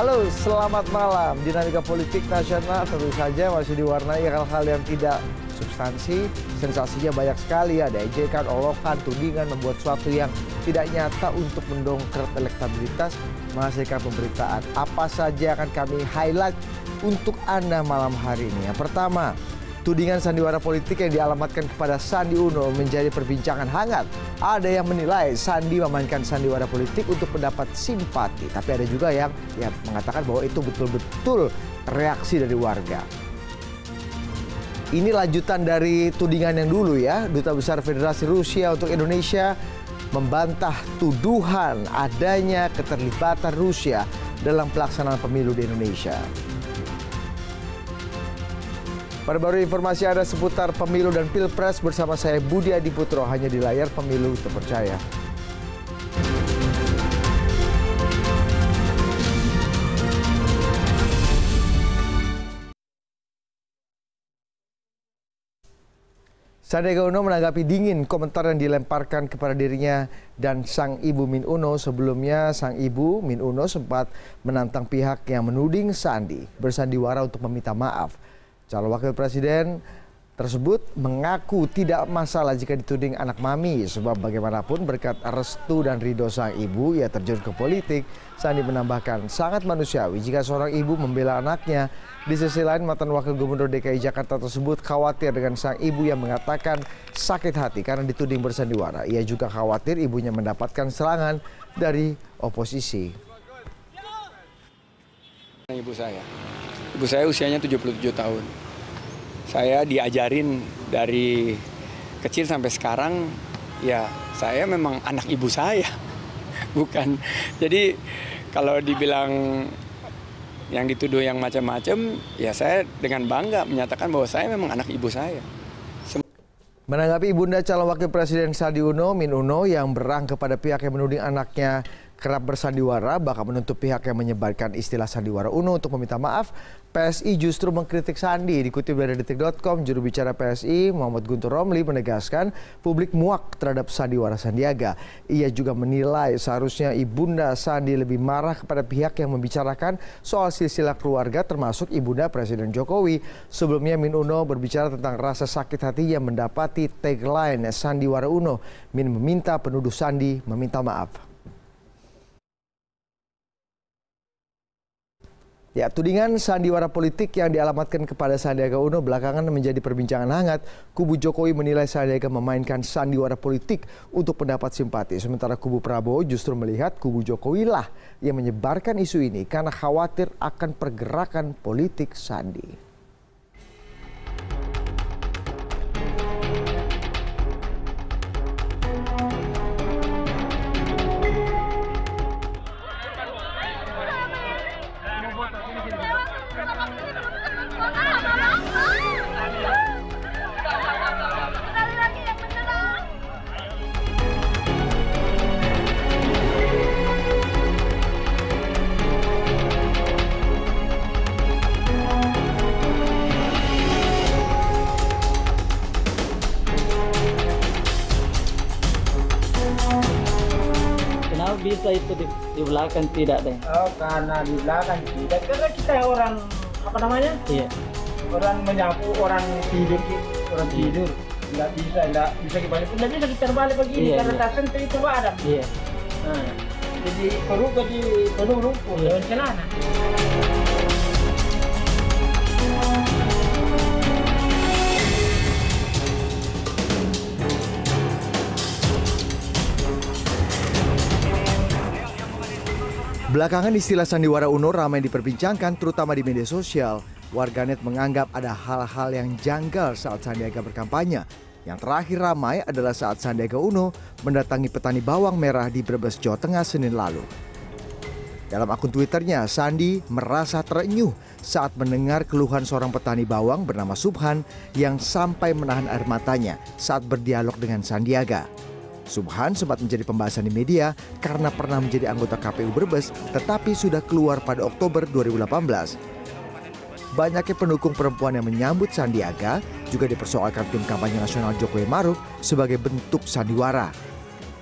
Halo, selamat malam. Dinamika politik nasional tentu saja masih diwarnai hal-hal yang tidak substansi. Sensasinya banyak sekali, ada ejekan, olokan, tudingan, membuat suatu yang tidak nyata untuk mendongkrak elektabilitas menghasilkan pemberitaan. Apa saja akan kami highlight untuk Anda malam hari ini. Yang pertama, Tudingan sandiwara politik yang dialamatkan kepada Sandi Uno menjadi perbincangan hangat. Ada yang menilai Sandi memainkan sandiwara politik untuk mendapat simpati, tapi ada juga yang ya, mengatakan bahwa itu betul-betul reaksi dari warga. Ini lanjutan dari tudingan yang dulu ya, Duta Besar Federasi Rusia untuk Indonesia membantah tuduhan adanya keterlibatan Rusia dalam pelaksanaan pemilu di Indonesia. Baru-baru informasi ada seputar pemilu dan pilpres bersama saya Budi Adiputro hanya di layar pemilu terpercaya. Sandiaga Uno menanggapi dingin komentar yang dilemparkan kepada dirinya dan sang ibu Min Uno. Sebelumnya sang ibu Min Uno sempat menantang pihak yang menuding Sandi bersandiwara untuk meminta maaf. Calon wakil presiden tersebut mengaku tidak masalah jika dituding anak mami sebab bagaimanapun berkat restu dan ridho sang ibu ia terjun ke politik Sandi menambahkan sangat manusiawi jika seorang ibu membela anaknya di sisi lain mantan wakil gubernur DKI Jakarta tersebut khawatir dengan sang ibu yang mengatakan sakit hati karena dituding bersandiwara ia juga khawatir ibunya mendapatkan serangan dari oposisi ibu saya Ibu saya usianya 77 tahun. Saya diajarin dari kecil sampai sekarang, ya saya memang anak ibu saya. Bukan. Jadi kalau dibilang yang dituduh yang macam-macam, ya saya dengan bangga menyatakan bahwa saya memang anak ibu saya. Menanggapi Bunda calon wakil presiden Sandi Uno, Min Uno yang berang kepada pihak yang menuding anaknya kerap bersandiwara bahkan menuntut pihak yang menyebarkan istilah sandiwara Uno untuk meminta maaf. PSI justru mengkritik Sandi. Dikutip dari detik.com, juru bicara PSI Muhammad Guntur Romli menegaskan publik muak terhadap sandiwara Sandiaga. Ia juga menilai seharusnya ibunda Sandi lebih marah kepada pihak yang membicarakan soal silsilah keluarga termasuk ibunda Presiden Jokowi. Sebelumnya Min Uno berbicara tentang rasa sakit hati yang mendapati tagline Sandiwara Uno. Min meminta penuduh Sandi meminta maaf. Ya, tudingan sandiwara politik yang dialamatkan kepada Sandiaga Uno belakangan menjadi perbincangan hangat. Kubu Jokowi menilai Sandiaga memainkan sandiwara politik untuk pendapat simpati. Sementara kubu Prabowo justru melihat kubu Jokowi lah yang menyebarkan isu ini karena khawatir akan pergerakan politik Sandi. belakang tidak deh oh karena di belakang tidak karena kita orang apa namanya iya orang menyapu orang tidur orang iya. tidur nggak bisa nggak bisa kembali nggak bisa kita balik begini iya, karena iya. tak sentuh itu iya nah jadi perlu jadi perlu rumput iya. celana Belakangan istilah sandiwara Uno ramai diperbincangkan terutama di media sosial. Warganet menganggap ada hal-hal yang janggal saat Sandiaga berkampanye. Yang terakhir ramai adalah saat Sandiaga Uno mendatangi petani bawang merah di Brebes, Jawa Tengah Senin lalu. Dalam akun Twitternya, Sandi merasa terenyuh saat mendengar keluhan seorang petani bawang bernama Subhan yang sampai menahan air matanya saat berdialog dengan Sandiaga. Subhan sempat menjadi pembahasan di media karena pernah menjadi anggota KPU Brebes tetapi sudah keluar pada Oktober 2018. Banyaknya pendukung perempuan yang menyambut Sandiaga juga dipersoalkan tim kampanye nasional Jokowi Maruf sebagai bentuk sandiwara.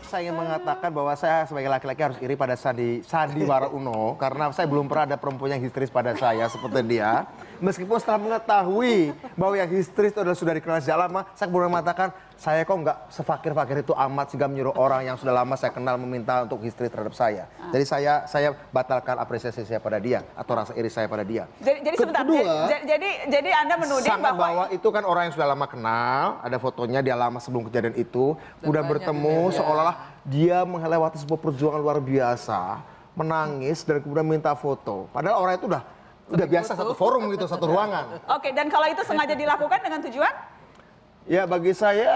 Saya ingin mengatakan bahwa saya sebagai laki-laki harus iri pada Sandi Sandiwara Uno karena saya belum pernah ada perempuan yang histeris pada saya seperti dia meskipun setelah mengetahui bahwa yang histeris itu sudah dikenal sejak lama, saya kemudian mengatakan saya kok nggak sefakir-fakir itu amat sehingga menyuruh orang yang sudah lama saya kenal meminta untuk histeris terhadap saya. Ah. Jadi saya saya batalkan apresiasi saya pada dia atau rasa iri saya pada dia. Jadi, jadi sebentar, Kedua, jadi, jadi jadi Anda menuding bahwa... bahwa itu kan orang yang sudah lama kenal, ada fotonya dia lama sebelum kejadian itu, Dan udah bertemu dia. Ya. seolah-olah dia melewati sebuah perjuangan luar biasa menangis dan kemudian minta foto. Padahal orang itu udah udah biasa satu forum gitu, satu ruangan. Oke, dan kalau itu sengaja dilakukan dengan tujuan? Ya bagi saya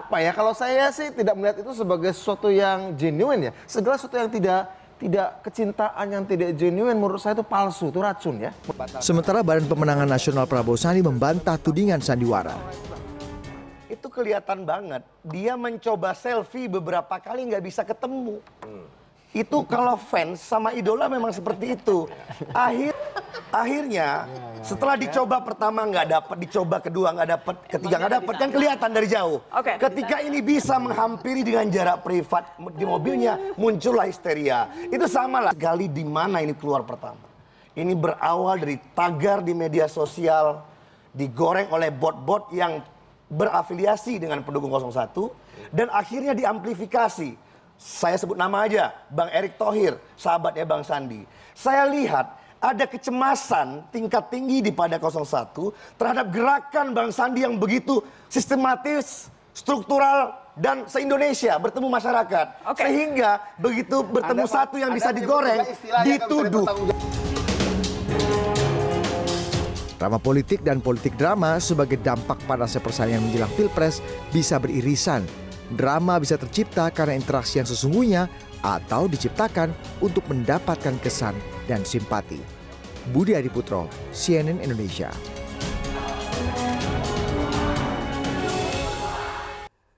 apa ya kalau saya sih tidak melihat itu sebagai sesuatu yang genuine ya. Segala sesuatu yang tidak tidak kecintaan yang tidak genuine menurut saya itu palsu, itu racun ya. Sementara Badan Pemenangan Nasional Prabowo Sandi membantah tudingan sandiwara. Itu kelihatan banget, dia mencoba selfie beberapa kali nggak bisa ketemu. Hmm itu kalau fans sama idola memang seperti itu. Akhir akhirnya iya, iya, iya. setelah dicoba pertama nggak dapat, dicoba kedua nggak dapat, ketiga nggak dapat kan kelihatan dari jauh. Okay, Ketika ini bisa menghampiri dengan jarak privat di mobilnya muncullah histeria. Itu sama lah Gali di mana ini keluar pertama. Ini berawal dari tagar di media sosial digoreng oleh bot-bot yang berafiliasi dengan pendukung 01 dan akhirnya diamplifikasi saya sebut nama aja, Bang Erick Thohir, sahabatnya Bang Sandi. Saya lihat ada kecemasan tingkat tinggi di pada 01 terhadap gerakan Bang Sandi yang begitu sistematis, struktural, dan se-Indonesia bertemu masyarakat. Okay. Sehingga begitu bertemu anda, satu yang bisa digoreng, dituduh. Drama politik dan politik drama sebagai dampak pada persaingan menjelang pilpres bisa beririsan drama bisa tercipta karena interaksi yang sesungguhnya atau diciptakan untuk mendapatkan kesan dan simpati. Budi Adiputro, CNN Indonesia.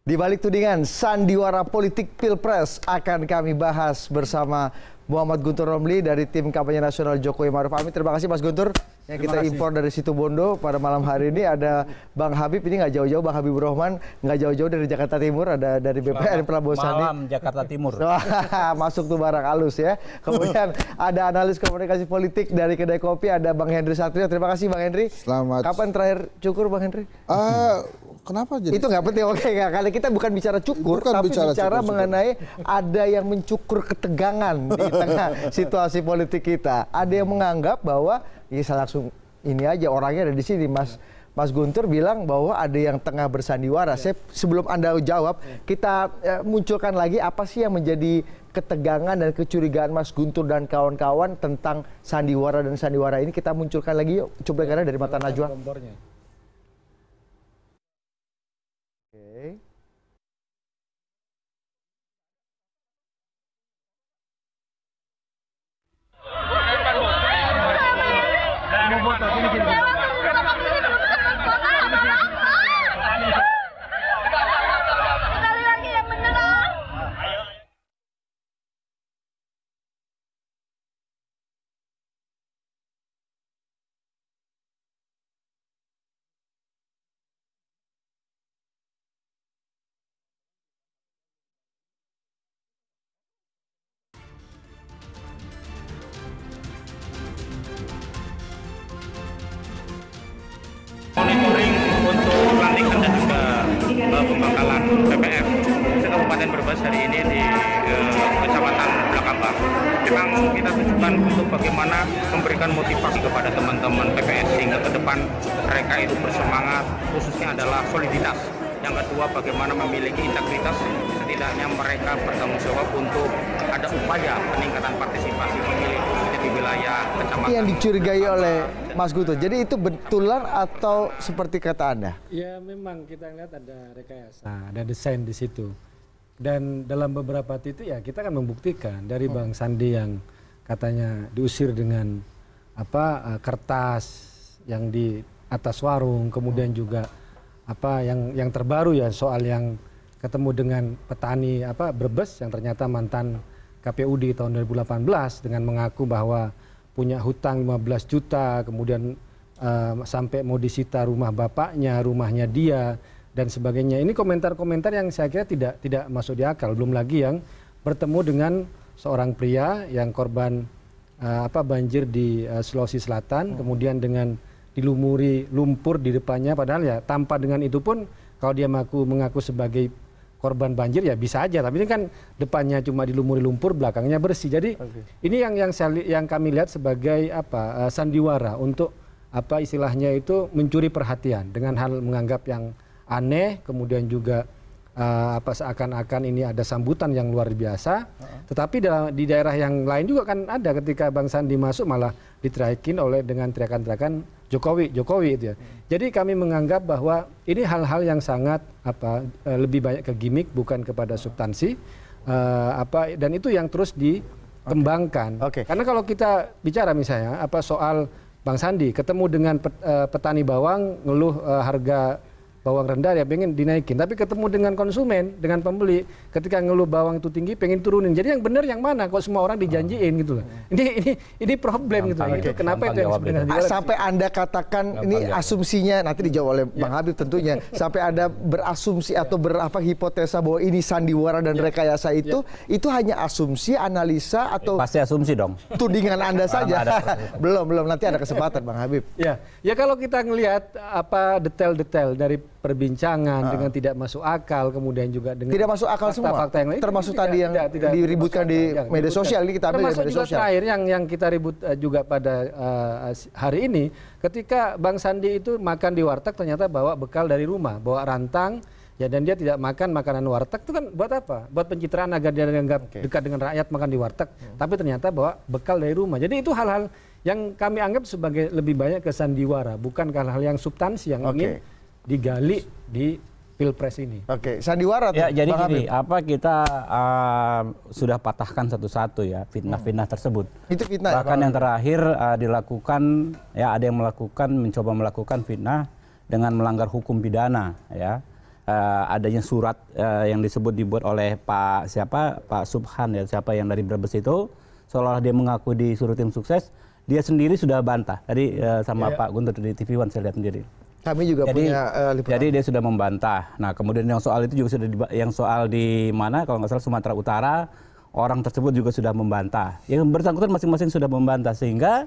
Di balik tudingan sandiwara politik Pilpres akan kami bahas bersama Muhammad Guntur Romli dari tim kampanye nasional Jokowi Maruf Amin. Terima kasih Mas Guntur yang kita impor dari situ Bondo pada malam hari ini ada Bang Habib ini nggak jauh-jauh Bang Habib Rohman nggak jauh-jauh dari Jakarta Timur ada dari BPN Prabowo Sandi. Malam Jakarta Timur. Masuk tuh barang halus ya. Kemudian ada analis komunikasi politik dari kedai kopi ada Bang Henry Satrio. Terima kasih Bang Henry. Selamat. Kapan terakhir cukur Bang Henry? Uh, Kenapa jadi? Itu nggak penting, oke nggak? Karena kita bukan bicara cukur, bukan tapi bicara, bicara cukur, mengenai cukur. ada yang mencukur ketegangan di tengah situasi politik kita. Ada yang menganggap bahwa ya saya langsung ini aja orangnya ada di sini, Mas. Mas Guntur bilang bahwa ada yang tengah bersandiwara. Iya. Saya sebelum Anda jawab, iya. kita eh, munculkan lagi apa sih yang menjadi ketegangan dan kecurigaan Mas Guntur dan kawan-kawan tentang sandiwara dan sandiwara ini kita munculkan lagi yuk. Coba karena dari mata Najwa. Kompornya. yang dicurigai oleh Mas Guto. Jadi itu betulan atau seperti kata Anda? Ya memang kita lihat ada rekayasa, nah, ada desain di situ. Dan dalam beberapa titik ya kita akan membuktikan dari hmm. Bang Sandi yang katanya diusir dengan apa eh, kertas yang di atas warung, kemudian hmm. juga apa yang yang terbaru ya soal yang ketemu dengan petani apa Brebes yang ternyata mantan KPU di tahun 2018 dengan mengaku bahwa punya hutang 15 juta, kemudian uh, sampai mau disita rumah bapaknya, rumahnya dia dan sebagainya. Ini komentar-komentar yang saya kira tidak tidak masuk di akal. Belum lagi yang bertemu dengan seorang pria yang korban uh, apa banjir di uh, Sulawesi Selatan, hmm. kemudian dengan dilumuri lumpur di depannya padahal ya tanpa dengan itu pun kalau dia mengaku mengaku sebagai korban banjir ya bisa aja tapi ini kan depannya cuma dilumuri lumpur belakangnya bersih jadi okay. ini yang yang saya yang kami lihat sebagai apa uh, sandiwara untuk apa istilahnya itu mencuri perhatian dengan hal menganggap yang aneh kemudian juga Eh, apa seakan-akan ini ada sambutan yang luar biasa tetapi dalam, di daerah yang lain juga kan ada ketika bang sandi masuk malah diteriakin oleh dengan teriakan teriakan jokowi jokowi itu ya jadi kami menganggap bahwa ini hal-hal yang sangat apa eh, lebih banyak ke gimmick bukan kepada substansi eh, apa dan itu yang terus dikembangkan okay. Okay. karena kalau kita bicara misalnya apa soal Bang Sandi ketemu dengan petani bawang ngeluh harga bawang rendah ya pengen dinaikin tapi ketemu dengan konsumen dengan pembeli ketika ngeluh bawang itu tinggi pengen turunin jadi yang benar yang mana kok semua orang dijanjiin gitu loh ah. ini ini ini problem gitu okay. kenapa itu yang sebenarnya ah, sampai anda katakan gampang, ini jawab. asumsinya nanti dijawab oleh ya. bang Habib tentunya sampai anda berasumsi atau ya. berapa hipotesa bahwa ini sandiwara dan ya. rekayasa itu itu hanya asumsi analisa atau pasti asumsi dong tudingan anda saja belum belum nanti ada kesempatan bang Habib ya ya kalau kita ngelihat apa detail-detail dari perbincangan uh. dengan tidak masuk akal kemudian juga dengan tidak masuk akal fakta semua fakta yang lain termasuk tadi yang tidak, tidak diributkan di yang, media sosial ini kita ambil termasuk media sosial. terakhir yang yang kita ribut eh, juga pada uh, hari ini ketika Bang Sandi itu makan di warteg ternyata bawa bekal dari rumah bawa rantang ya dan dia tidak makan makanan warteg itu kan buat apa buat pencitraan agar dia dianggap okay. dekat dengan rakyat makan di warteg hmm. tapi ternyata bawa bekal dari rumah jadi itu hal-hal yang kami anggap sebagai lebih banyak ke sandiwara bukan hal-hal yang substansi yang okay. ingin digali di pilpres ini. Oke, sandiwara. Ya, jadi ini apa kita uh, sudah patahkan satu-satu ya fitnah-fitnah hmm. tersebut. Itu fitnah. Ya, Bahkan ya, yang terakhir uh, dilakukan, ya ada yang melakukan mencoba melakukan fitnah dengan melanggar hukum pidana, ya. Uh, adanya surat uh, yang disebut dibuat oleh Pak siapa Pak Subhan ya siapa yang dari Brebes itu seolah dia mengaku disuruh tim sukses dia sendiri sudah bantah tadi sama yeah. Iya. Pak Guntur di TV One saya lihat sendiri kami juga jadi, punya uh, eh, liputan. Jadi dia sudah membantah. Nah, kemudian yang soal itu juga sudah di, yang soal di mana kalau nggak salah Sumatera Utara, orang tersebut juga sudah membantah. Yang bersangkutan masing-masing sudah membantah sehingga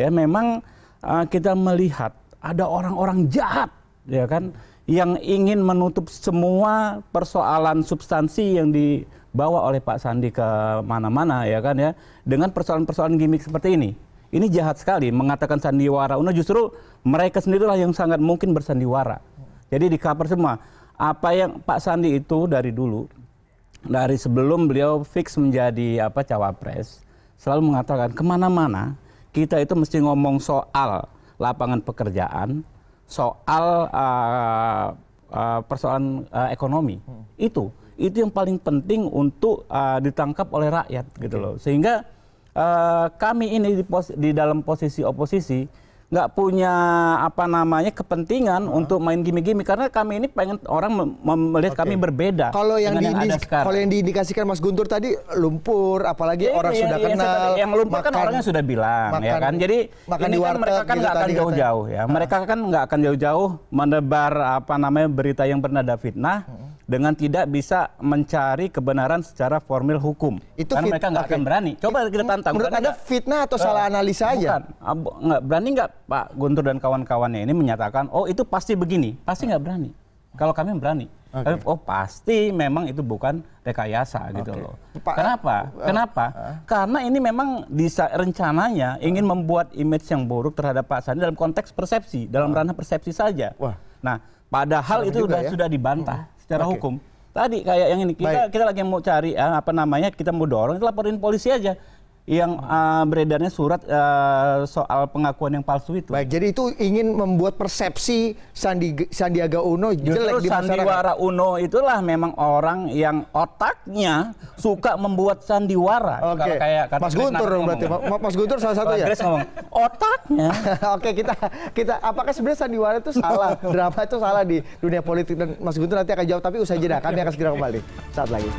ya memang uh, kita melihat ada orang-orang jahat ya kan yang ingin menutup semua persoalan substansi yang dibawa oleh Pak Sandi ke mana-mana ya kan ya dengan persoalan-persoalan gimmick seperti ini ini jahat sekali mengatakan sandiwara Uno justru mereka sendirilah yang sangat mungkin bersandiwara. Jadi di cover semua apa yang Pak Sandi itu dari dulu dari sebelum beliau fix menjadi apa cawapres selalu mengatakan kemana-mana kita itu mesti ngomong soal lapangan pekerjaan, soal uh, uh, persoalan uh, ekonomi hmm. itu itu yang paling penting untuk uh, ditangkap oleh rakyat okay. gitu loh sehingga Eh, kami ini di, pos, di dalam posisi oposisi nggak punya apa namanya kepentingan uh untuk main gimmick-gimmick karena kami ini pengen orang melihat okay. kami berbeda. Kalau yang, di, kalau yang diindikasikan Mas Guntur tadi lumpur, apalagi yeah, orang yeah, sudah yeah, kenal. yang lumpur kan makan, kan orangnya sudah bilang ya makan, ya kan. Jadi makan ini kan mereka kan gitu nggak akan jauh-jauh ya. Mereka kan nggak akan jauh-jauh menebar apa namanya berita yang bernada fitnah. uh dengan tidak bisa mencari kebenaran secara formil hukum. Itu Karena mereka nggak akan berani. Coba kita tantang. Menurut Anda fitnah atau uh, salah analisa bukan. aja? Bukan. Nggak berani nggak Pak Guntur dan kawan-kawannya ini menyatakan, oh itu pasti begini. Pasti nggak berani. Kalau kami berani. Okay. Oh pasti memang itu bukan rekayasa okay. gitu loh. Pa Kenapa? Uh, Kenapa? Uh, Karena ini memang disa rencananya uh, ingin membuat image yang buruk terhadap Pak Sandi dalam konteks persepsi, dalam uh, ranah persepsi saja. Wah. Nah, padahal itu sudah ya? sudah dibantah. Hmm secara okay. hukum. Tadi kayak yang ini kita kita lagi mau cari eh, apa namanya kita mau dorong laporin polisi aja yang uh, beredarnya surat uh, soal pengakuan yang palsu itu. Baik, jadi itu ingin membuat persepsi Sandi, Sandiaga Uno jelek Justru di masyarakat. Sandiwara Uno itulah memang orang yang otaknya suka membuat sandiwara. Oke. Okay. Kayak kata Mas Guntur dong berarti. Ma Mas Guntur salah satu ya. ngomong otaknya. Oke, okay, kita kita apakah sebenarnya sandiwara itu salah, drama itu salah di dunia politik dan Mas Guntur nanti akan jawab tapi usai jeda. Kami akan segera kembali. Saat lagi.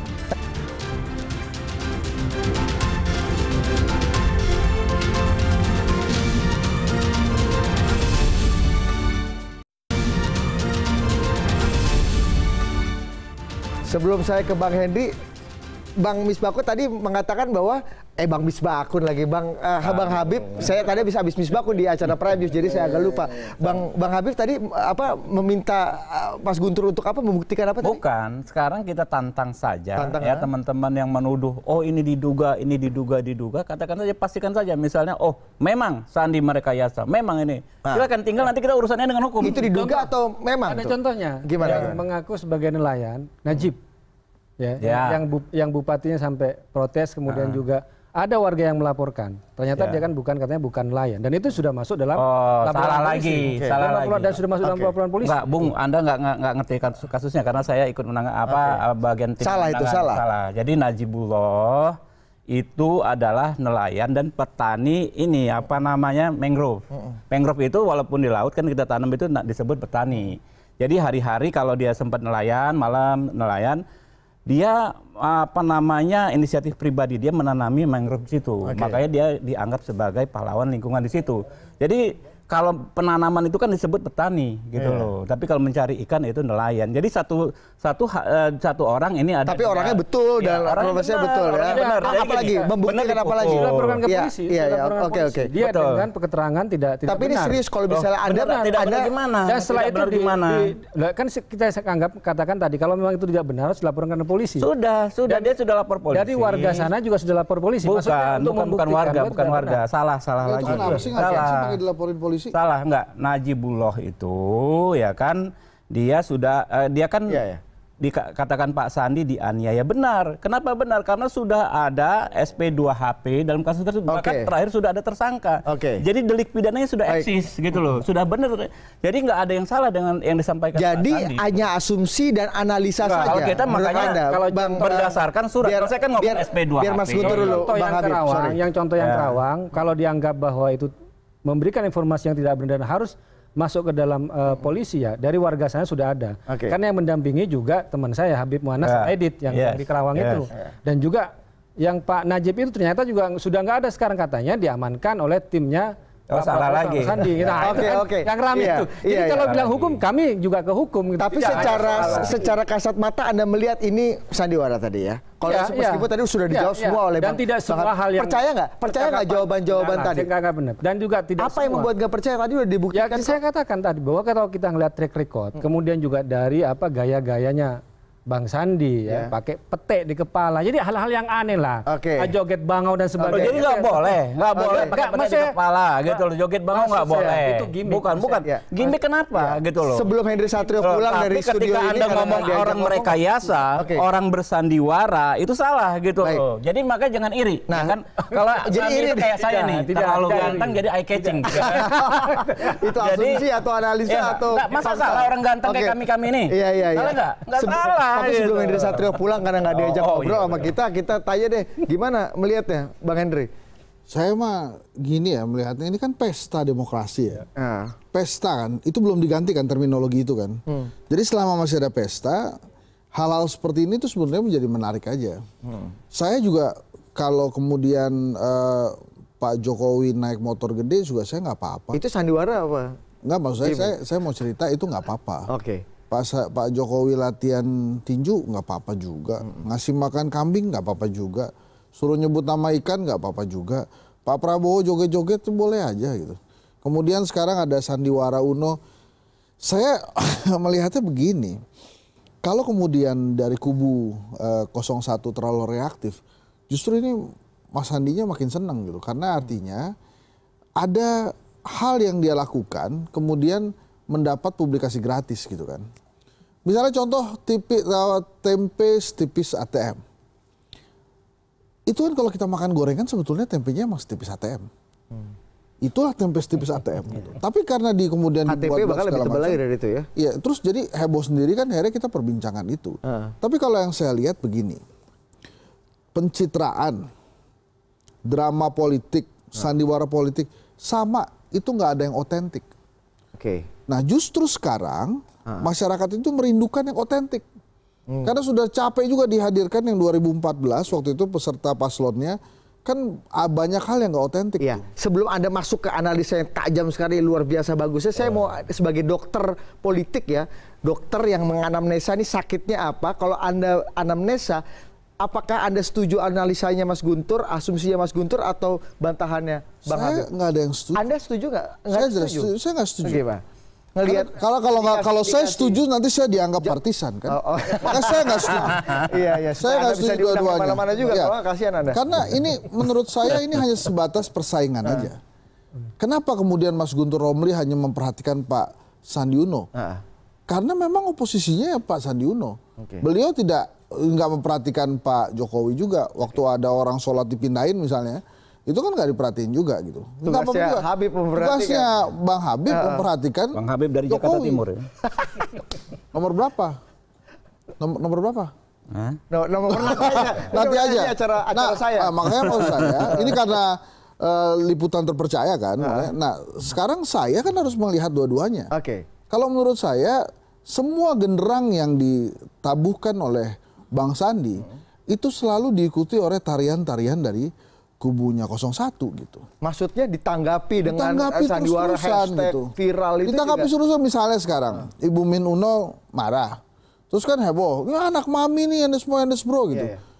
Sebelum saya ke Bang Hendri, Bang Misbakun tadi mengatakan bahwa eh Bang Misbakun lagi Bang uh, Bang Habib saya tadi bisa habis Misbakun di acara Prime News jadi saya agak iya, lupa. Iya, iya. Bang Bang Habib tadi apa meminta eh, Mas Guntur untuk apa membuktikan apa tadi? Bukan, sekarang kita tantang saja tantang, ya teman-teman yang menuduh oh ini diduga, ini diduga, diduga katakan saja pastikan saja misalnya oh memang Sandi merekayasa, memang ini. Nah. Silakan tinggal nanti kita urusannya dengan hukum. Itu diduga atau memang? Ada tuh? contohnya. Gimana? Yang mengaku sebagai nelayan, Najib Ya, ya yang yang bupatinya sampai protes kemudian ah. juga ada warga yang melaporkan ternyata ya. dia kan bukan katanya bukan nelayan dan itu sudah masuk dalam oh, salah polisi dan sudah masuk dalam laporan polisi enggak Bung Anda nggak nggak ngerti kasusnya karena saya ikut menangani apa eh, bagian tim salah itu salah jadi Najibullah itu adalah nelayan dan petani ini apa namanya mangrove. Mangrove itu walaupun di laut kan kita tanam itu disebut petani. Jadi hari-hari kalau dia sempat nelayan, malam nelayan, dia apa namanya inisiatif pribadi dia menanami mangrove di situ makanya dia dianggap sebagai pahlawan lingkungan di situ jadi kalau penanaman itu kan disebut petani gitu yeah. loh. Tapi kalau mencari ikan itu nelayan. Jadi satu satu eh, satu orang ini ada. Tapi orangnya iya, betul ya, dan profesinya betul ya. Benar. Ya. Apalagi membuktikan apa lagi? Laporan ke iya, polisi. Iya, iya. Oke, oke. Dia dengan keterangan tidak tidak Tapi ini serius kalau misalnya Anda tidak ada gimana? Dan setelah itu gimana? Kan kita anggap katakan tadi kalau memang itu tidak benar harus dilaporkan ke polisi. Sudah, sudah dia sudah lapor polisi. Jadi warga sana juga sudah lapor polisi. Bukan, bukan warga, bukan warga. Salah, salah lagi. Kan salah. dilaporin polisi? Salah enggak. Najibullah itu ya kan dia sudah uh, dia kan ya, ya. dikatakan Pak Sandi dianiaya benar. Kenapa benar? Karena sudah ada SP2HP dalam kasus tersebut. Okay. Bahkan terakhir sudah ada tersangka. Okay. Jadi delik pidananya sudah Baik. eksis gitu loh. Sudah benar. Jadi nggak ada yang salah dengan yang disampaikan Jadi Pak Sandi. hanya asumsi dan analisa nah, saja. Kalau kita makanya anda, kalau bang, berdasarkan surat. Biar, saya kan ngomong biar, SP2HP. Biar Mas Guntur dulu. Contoh Bang yang Habib, sorry. yang contoh yang yeah. Ya. kalau dianggap bahwa itu memberikan informasi yang tidak benar dan harus masuk ke dalam uh, polisi ya dari warga sana sudah ada okay. karena yang mendampingi juga teman saya Habib Muanas uh, ya. Edit yang yes, di Kerawang yes, itu ya. yeah. dan juga yang Pak Najib itu ternyata juga sudah nggak ada sekarang katanya diamankan oleh timnya Oh salah lagi. Sandi. kita oke kan oke. Yang ramai iya, itu. Jadi iya, iya. kalau iya, bilang hukum kami juga ke hukum. Gitu. Tapi Tidak secara secara kasat mata Anda melihat ini sandiwara tadi ya. Kalau ya, meskipun ya. tadi sudah iya, dijawab ya, semua ya. oleh Dan bang, tidak semua hal yang percaya nggak? Percaya nggak jawaban-jawaban nah, tadi? Enggak, enggak benar. Dan juga tidak Apa semua. yang membuat nggak percaya tadi sudah dibuktikan? Ya, saya katakan tadi bahwa kalau kita ngelihat track record, hmm. kemudian juga dari apa gaya-gayanya Bang Sandi ya, ya. pakai petek di kepala. Jadi hal-hal yang aneh lah. Okay. Ah, joget bangau dan oh, sebagainya. Oh, jadi nggak boleh, nggak boleh pakai petek kepala gitu loh. Joget bangau nggak boleh. Itu gimmick. Bukan, bukan. Ya. Gimmick kenapa ya. gitu loh. Sebelum Henry Satrio pulang Tapi dari studio ini ketika Anda ngomong orang yasa, okay. orang bersandiwara itu salah gitu loh. Jadi makanya jangan iri. Ya nah, kan kalau jadi iri kayak saya nih, tidak terlalu ganteng jadi eye catching. Ya kan? Itu asumsi atau analisa iya, atau Masa salah orang ganteng kayak kami-kami ini? Iya, iya, iya. Salah nggak? Nggak salah tapi gitu. sebelum Hendri Satrio pulang karena nggak diajak oh, oh, ngobrol iya, sama iya. kita, kita tanya deh gimana melihatnya, Bang Hendri? Saya mah gini ya melihatnya ini kan pesta demokrasi ya. Uh. Pesta kan itu belum digantikan terminologi itu kan. Hmm. Jadi selama masih ada pesta, hal-hal seperti ini tuh sebenarnya menjadi menarik aja. Hmm. Saya juga kalau kemudian uh, Pak Jokowi naik motor gede juga saya nggak apa-apa. Itu sandiwara apa? Nggak maksud saya, iya, saya, saya mau cerita itu nggak apa-apa. Oke. Okay. Pak Pak Jokowi latihan tinju nggak apa-apa juga, ngasih makan kambing nggak apa-apa juga, suruh nyebut nama ikan nggak apa-apa juga. Pak Prabowo joget-joget tuh boleh aja gitu. Kemudian sekarang ada sandiwara Uno. Saya melihatnya begini. Kalau kemudian dari kubu eh, 01 terlalu reaktif, justru ini Mas Sandinya makin senang gitu. Karena artinya ada hal yang dia lakukan kemudian mendapat publikasi gratis gitu kan. Misalnya contoh tipi, eh, tempe tipis ATM. Itu kan kalau kita makan gorengan sebetulnya tempenya masih hmm. tipis ATM. Itulah tempe tipis ATM. Gitu. Iya. Tapi karena di kemudian ATP dibuat bakal lebih tebal lagi dari itu ya. Iya, terus jadi heboh sendiri kan akhirnya kita perbincangan itu. Uh. Tapi kalau yang saya lihat begini. Pencitraan drama politik, ah. sandiwara politik sama itu nggak ada yang otentik. Oke. Okay. Nah, justru sekarang Ah. masyarakat itu merindukan yang otentik. Hmm. Karena sudah capek juga dihadirkan yang 2014 waktu itu peserta paslonnya kan ah, banyak hal yang nggak otentik. Iya. Sebelum anda masuk ke analisa yang tajam sekali luar biasa bagusnya, saya ah. mau sebagai dokter politik ya, dokter yang menganamnesa ini sakitnya apa? Kalau anda anamnesa, apakah anda setuju analisanya Mas Guntur, asumsinya Mas Guntur atau bantahannya Bang Saya nggak ada yang setuju. Anda setuju nggak? Saya setuju. setuju. Saya nggak setuju. Okay, ngelihat kalau kalau nggak kalau saya setuju nanti saya dianggap partisan kan oh, oh. Karena saya nggak setuju iya iya saya nggak setuju dua-duanya mana juga ya. kasihan anda karena ini menurut saya ini hanya sebatas persaingan aja ah. kenapa kemudian Mas Guntur Romli hanya memperhatikan Pak Sandi Uno ah. karena memang oposisinya ya Pak Sandi Uno okay. beliau tidak nggak memperhatikan Pak Jokowi juga waktu okay. ada orang sholat dipindahin misalnya itu kan nggak diperhatiin juga gitu. Tugasnya juga. Habib memperhatikan. Tugasnya Bang Habib uh, memperhatikan. Bang Habib dari Jokowi. Jakarta Timur ya. nomor berapa? Nomor, nomor berapa? Hah? nomor berapa? Nanti aja. Acara, acara nah, saya. Nah, makanya mau saya, ini karena uh, liputan terpercaya kan. Uh. nah, sekarang saya kan harus melihat dua-duanya. Oke. Okay. Kalau menurut saya, semua genderang yang ditabuhkan oleh Bang Sandi, uh. itu selalu diikuti oleh tarian-tarian dari kubunya 01 gitu. Maksudnya ditanggapi dengan ditanggapi eh, sandiwara hashtag gitu. viral itu Ditanggapi juga... misalnya sekarang hmm. Ibu Min Uno marah. Terus kan heboh, ya anak mami nih yang Mo Bro gitu. Yeah, yeah.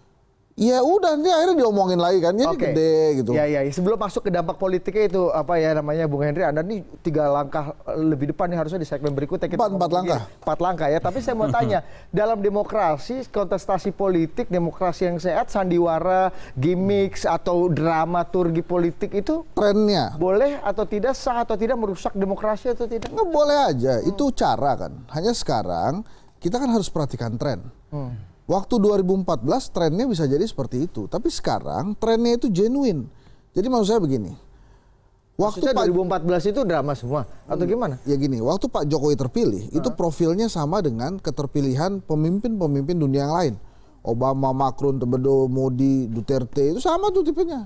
Ya udah, ini akhirnya diomongin lagi kan, ini okay. gede gitu. Ya, ya ya, sebelum masuk ke dampak politiknya itu apa ya namanya Bung Henry, Anda nih tiga langkah eh, lebih depan nih harusnya di segmen berikutnya kita empat, empat langkah. Empat langkah ya, tapi saya mau tanya dalam demokrasi kontestasi politik, demokrasi yang sehat, sandiwara, gimmicks atau dramaturgi politik itu trennya boleh atau tidak sah atau tidak merusak demokrasi atau tidak? Nggak boleh aja, hmm. itu cara kan. Hanya sekarang kita kan harus perhatikan tren. Hmm Waktu 2014 trennya bisa jadi seperti itu, tapi sekarang trennya itu genuine. Jadi maksud saya begini. Waktu Maksudnya Pak, 2014 itu drama semua atau gimana? Ya gini, waktu Pak Jokowi terpilih, uh -huh. itu profilnya sama dengan keterpilihan pemimpin-pemimpin dunia yang lain. Obama, Macron, Tebedo, Modi, Duterte itu sama tuh tipenya.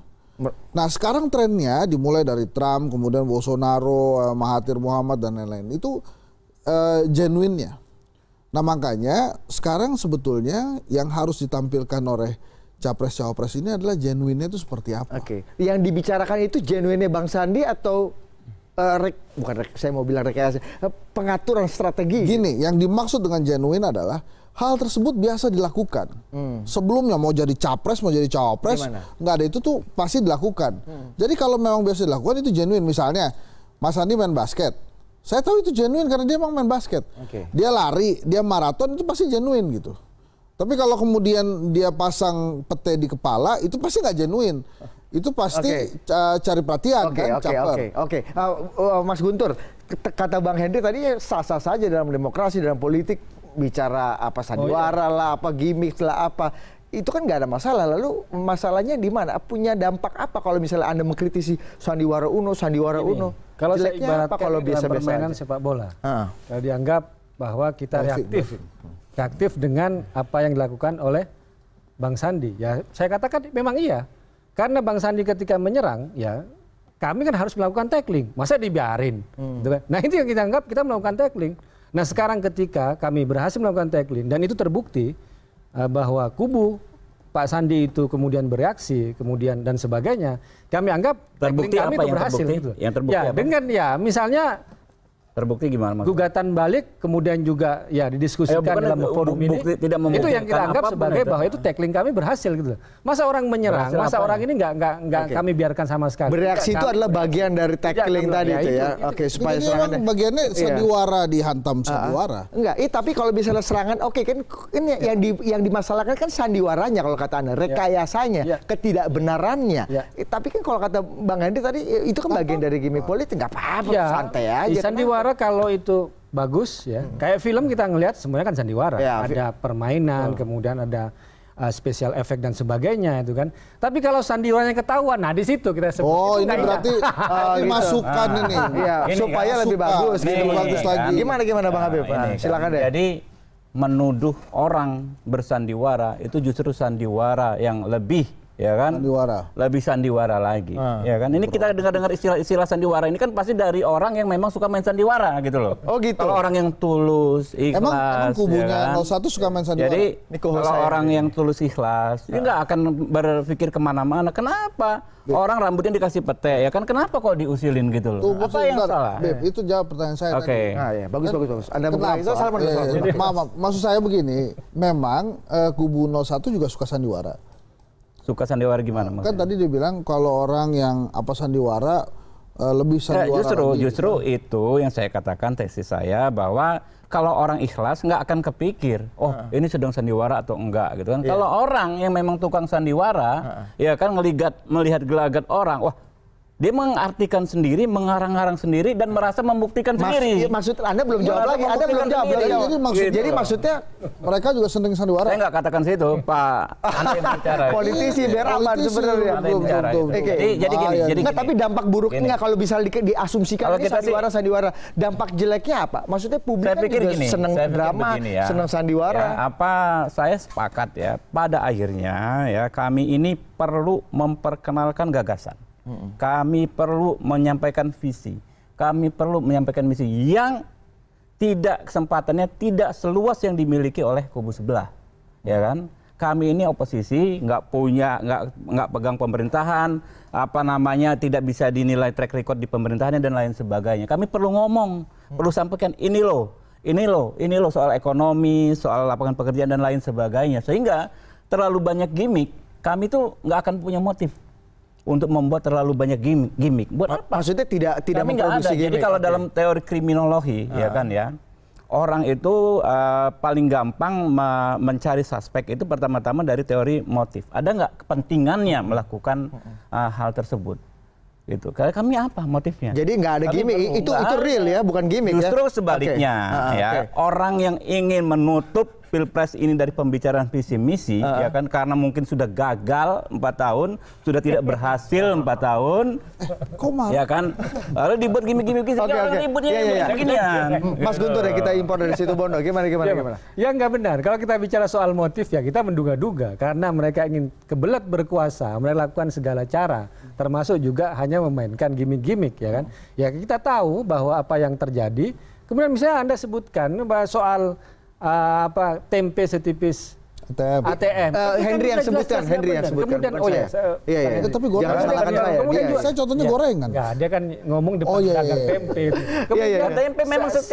Nah sekarang trennya dimulai dari Trump, kemudian Bolsonaro, eh, Mahathir Muhammad dan lain-lain itu uh, genuine-nya. Nah makanya sekarang sebetulnya yang harus ditampilkan oleh capres cawapres ini adalah genuinnya itu seperti apa? Oke, okay. yang dibicarakan itu genuinnya Bang Sandi atau uh, rek, bukan rek, saya mau bilang rekayasa eh, pengaturan strategi. Gini, yang dimaksud dengan genuine adalah hal tersebut biasa dilakukan. Hmm. Sebelumnya mau jadi capres, mau jadi cawapres, nggak ada itu tuh pasti dilakukan. Hmm. Jadi kalau memang biasa dilakukan itu genuine. Misalnya Mas Sandi main basket, saya tahu itu genuine karena dia emang main basket. Okay. Dia lari, dia maraton itu pasti genuine gitu. Tapi kalau kemudian dia pasang pete di kepala itu pasti nggak genuine. Itu pasti okay. cari perhatian okay, kan okay, caper. Oke, okay, oke. Okay. Uh, eh, uh, oh, Mas Guntur, kata Bang Hendri tadi ya sah-sah saja dalam demokrasi dalam politik bicara apa sandiwara oh, iya. lah, apa gimmick lah, apa itu kan nggak ada masalah. Lalu masalahnya di mana? Punya dampak apa kalau misalnya Anda mengkritisi sandiwara Uno, sandiwara Ini. Uno? Kalau saya ibaratkan kalau biasa permainan sepak bola, uh. Nah, kalau dianggap bahwa kita reaktif, reaktif dengan apa yang dilakukan oleh Bang Sandi. Ya, saya katakan memang iya. Karena Bang Sandi ketika menyerang, ya kami kan harus melakukan tackling. Masa dibiarin? Hmm. Gitu kan? Nah itu yang kita anggap kita melakukan tackling. Nah sekarang ketika kami berhasil melakukan tackling dan itu terbukti eh, bahwa kubu Pak Sandi itu kemudian bereaksi, kemudian dan sebagainya, kami anggap terbukti kami apa itu yang berhasil. Terbukti? Gitu. Yang terbukti ya, apa? dengan ya misalnya terbukti gimana mas? Gugatan balik kemudian juga ya didiskusikan dalam forum ini. Bukti, tidak itu yang kita anggap sebagai itu. bahwa itu tackling kami berhasil gitu. Masa orang menyerang, berhasil masa orang ini nggak nggak nggak okay. kami biarkan sama sekali. Bereaksi itu adalah bagian dari iya, tackling ya, tadi ya, itu ya. Oke, itu, supaya ini serangan bagiannya sandiwara iya. dihantam ah, ah. sandiwara. enggak, eh, tapi kalau misalnya serangan oke okay, kan ini ya. yang di yang dimasalahkan kan sandiwaranya kalau kata Anda, ya. rekayasanya, yeah. ketidakbenarannya. Yeah. Eh, tapi kan kalau kata Bang Hendi tadi eh, itu kan bagian dari gimmick politik, nggak apa-apa, ya, santai aja. Sandiwara sandiwara kalau itu bagus ya. Hmm. Kayak film kita ngelihat semuanya kan sandiwara. Ya, ada permainan, oh. kemudian ada uh, special effect dan sebagainya itu kan. Tapi kalau sandiwaranya ketahuan, nah di situ kita sebut. Oh, ini kayaknya. berarti uh, ini iya. gitu. ini. supaya kan? lebih bagus, ini, lebih bagus lagi. Gimana gimana Bang Habib? Nah, nah silakan deh. Jadi menuduh orang bersandiwara itu justru sandiwara yang lebih ya kan? Sandiwara. Lebih sandiwara lagi, ah. ya kan? Ini kita dengar-dengar istilah-istilah sandiwara ini kan pasti dari orang yang memang suka main sandiwara gitu loh. Oh gitu. Kalau orang yang tulus, ikhlas. Emang, emang ya kubunya ya kan? 01 suka main sandiwara. Jadi kalau orang ini. yang tulus ikhlas, ah. dia nggak akan berpikir kemana-mana. Kenapa? Beb. Orang rambutnya dikasih pete, ya kan? Kenapa kok diusilin gitu loh? Tuh, Apa yang salah? Beb, itu jawab pertanyaan saya. Oke. Okay. Nah, ya. bagus, bagus, bagus. Anda kenapa? Itu salah, ya, ya, ya. Maaf, maaf, maksud saya begini, memang uh, kubu 01 juga suka sandiwara suka sandiwara gimana? Maksudnya? Kan tadi dibilang kalau orang yang apa sandiwara eh, lebih ya, sandiwara. Ya, justru lagi, justru itu yang saya katakan tesis saya bahwa kalau orang ikhlas nggak akan kepikir, oh ha. Ah. ini sedang sandiwara atau enggak gitu kan. Yeah. Kalau orang yang memang tukang sandiwara, ha. Ah. ya kan ngelihat melihat gelagat orang, wah dia mengartikan sendiri, mengarang-arang sendiri dan merasa membuktikan Mas, sendiri. Iya, maksud Anda belum jawab lagi, Anda belum jawab. Jadi, Jadi, maksud, gitu. jadi maksudnya mereka juga seneng sandiwara. Saya nggak katakan situ, Pak. Anda yang Politisi biar aman sebenarnya. Oke. Jadi gini, ah, iya. jadi Nggak, tapi dampak buruknya kalau bisa di, diasumsikan kalau ini sandiwara sandiwara, dampak jeleknya apa? Maksudnya publik kan juga gini, seneng drama, ya, seneng sandiwara. Ya, apa saya sepakat ya, pada akhirnya ya kami ini perlu memperkenalkan gagasan kami perlu menyampaikan visi kami perlu menyampaikan misi yang tidak kesempatannya tidak seluas yang dimiliki oleh kubu sebelah ya kan kami ini oposisi nggak punya nggak nggak pegang pemerintahan apa namanya tidak bisa dinilai track record di pemerintahannya dan lain sebagainya kami perlu ngomong perlu sampaikan ini loh ini loh ini loh soal ekonomi soal lapangan pekerjaan dan lain sebagainya sehingga terlalu banyak gimmick kami tuh nggak akan punya motif untuk membuat terlalu banyak gimmick. Buat apa? Maksudnya tidak tidak Kami memproduksi gimmick. Jadi kalau okay. dalam teori kriminologi uh. ya ah. kan ya. Orang itu uh, paling gampang mencari suspek itu pertama-tama dari teori motif. Ada nggak kepentingannya hmm. melakukan uh, hal tersebut? Itu. Karena kami apa motifnya? Jadi nggak ada gimmick. Itu itu real ya, bukan gimmick. Ya. Justru ah, ya? sebaliknya okay. Uh, Okay. Orang yang ingin menutup pilpres ini dari pembicaraan visi misi uh ah. -huh. ya kan karena mungkin sudah gagal empat tahun sudah tidak berhasil empat tahun kok ya kan lalu dibuat gimmick-gimmick okay, okay. ributnya ya, ya, ya. Mas Guntur ya kita impor dari situ Bondo gimana gimana iya, gimana ya nggak benar kalau kita bicara soal motif ya kita menduga-duga karena mereka ingin kebelet berkuasa mereka lakukan segala cara termasuk juga hanya memainkan gimmick-gimmick ya kan ya kita tahu bahwa apa yang terjadi kemudian misalnya anda sebutkan soal uh, apa tempe setipis ATM. ATM. Uh, Henry yang sebutkan, Henry yang sebutkan. Kemudian, oh ya, iya, iya. Tapi gorengan. Jangan salahkan saya. Kemudian iya, juga, iya. saya contohnya goreng kan. Ya, dia kan ngomong depan oh, iya, dagang tempe itu. Kemudian tempe memang 100,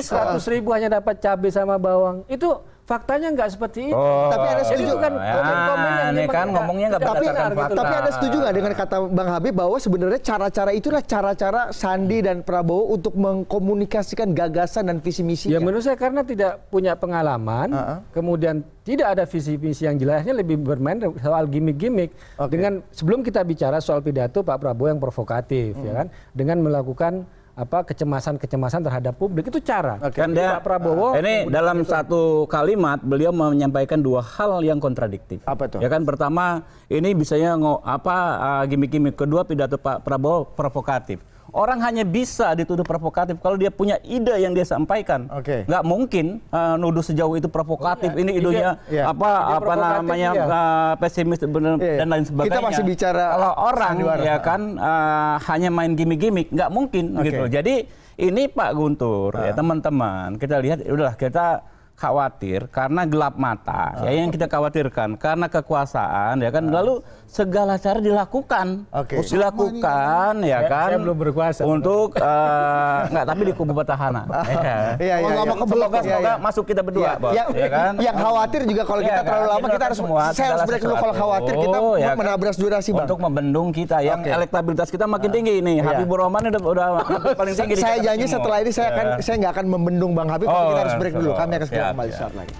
seratus ribu hanya dapat cabai sama bawang. Itu faktanya nggak seperti itu. Oh, tapi ada setuju kan Ya, ini kan ngomongnya nggak tapi, gitu. Tapi ada setuju nggak dengan kata Bang Habib bahwa sebenarnya cara-cara itulah cara-cara Sandi dan Prabowo untuk mengkomunikasikan gagasan dan visi misi. Ya menurut saya karena tidak punya pengalaman, uh -huh. kemudian tidak ada visi misi yang jelasnya lebih bermain soal gimmick-gimmick. Okay. Dengan sebelum kita bicara soal pidato Pak Prabowo yang provokatif, ya hmm. ya kan, dengan melakukan apa kecemasan-kecemasan terhadap publik itu cara. kan Anda, Pak Prabowo ini dalam itu. satu kalimat beliau menyampaikan dua hal yang kontradiktif. Apa itu? Ya kan pertama ini bisanya ngo, apa ah, gimmick-gimmick kedua pidato Pak Prabowo provokatif. Orang hanya bisa dituduh provokatif kalau dia punya ide yang dia sampaikan. Oke. Okay. Nggak mungkin uh, nuduh sejauh itu provokatif. Oh, ini iya. idenya iya. apa ide apa namanya iya. uh, pesimis bener, dan lain sebagainya. Kita masih bicara kalau orang sandiwara. ya kan uh, hanya main gimmick-gimmick Gak mungkin okay. gitu. Jadi ini Pak Guntur nah. ya ah. teman-teman kita lihat udahlah kita khawatir karena gelap mata nah. ya ah. yang kita khawatirkan karena kekuasaan ya kan nah. lalu segala cara dilakukan. okay. oh, Dilakukan ya saya, kan. Saya belum berkuasa. Untuk uh, tapi di kubu petahana. Iya. Iya iya. Lama iya. kebelok semoga, iya, iya. semoga masuk kita berdua, ya, Ya, ya kan. Yang khawatir juga kalau kita kan? terlalu lama kita, harus semua, saya harus break dulu kalau khawatir kita oh, ya, menabrak kan? durasi, Bang. Untuk membendung kita yang okay. elektabilitas kita makin ah. tinggi nih. Habib Rohman udah udah paling tinggi. Saya janji setelah ini saya akan saya nggak akan membendung Bang Habib, oh, kita harus break ya, dulu. Kami akan segera kembali saat lagi.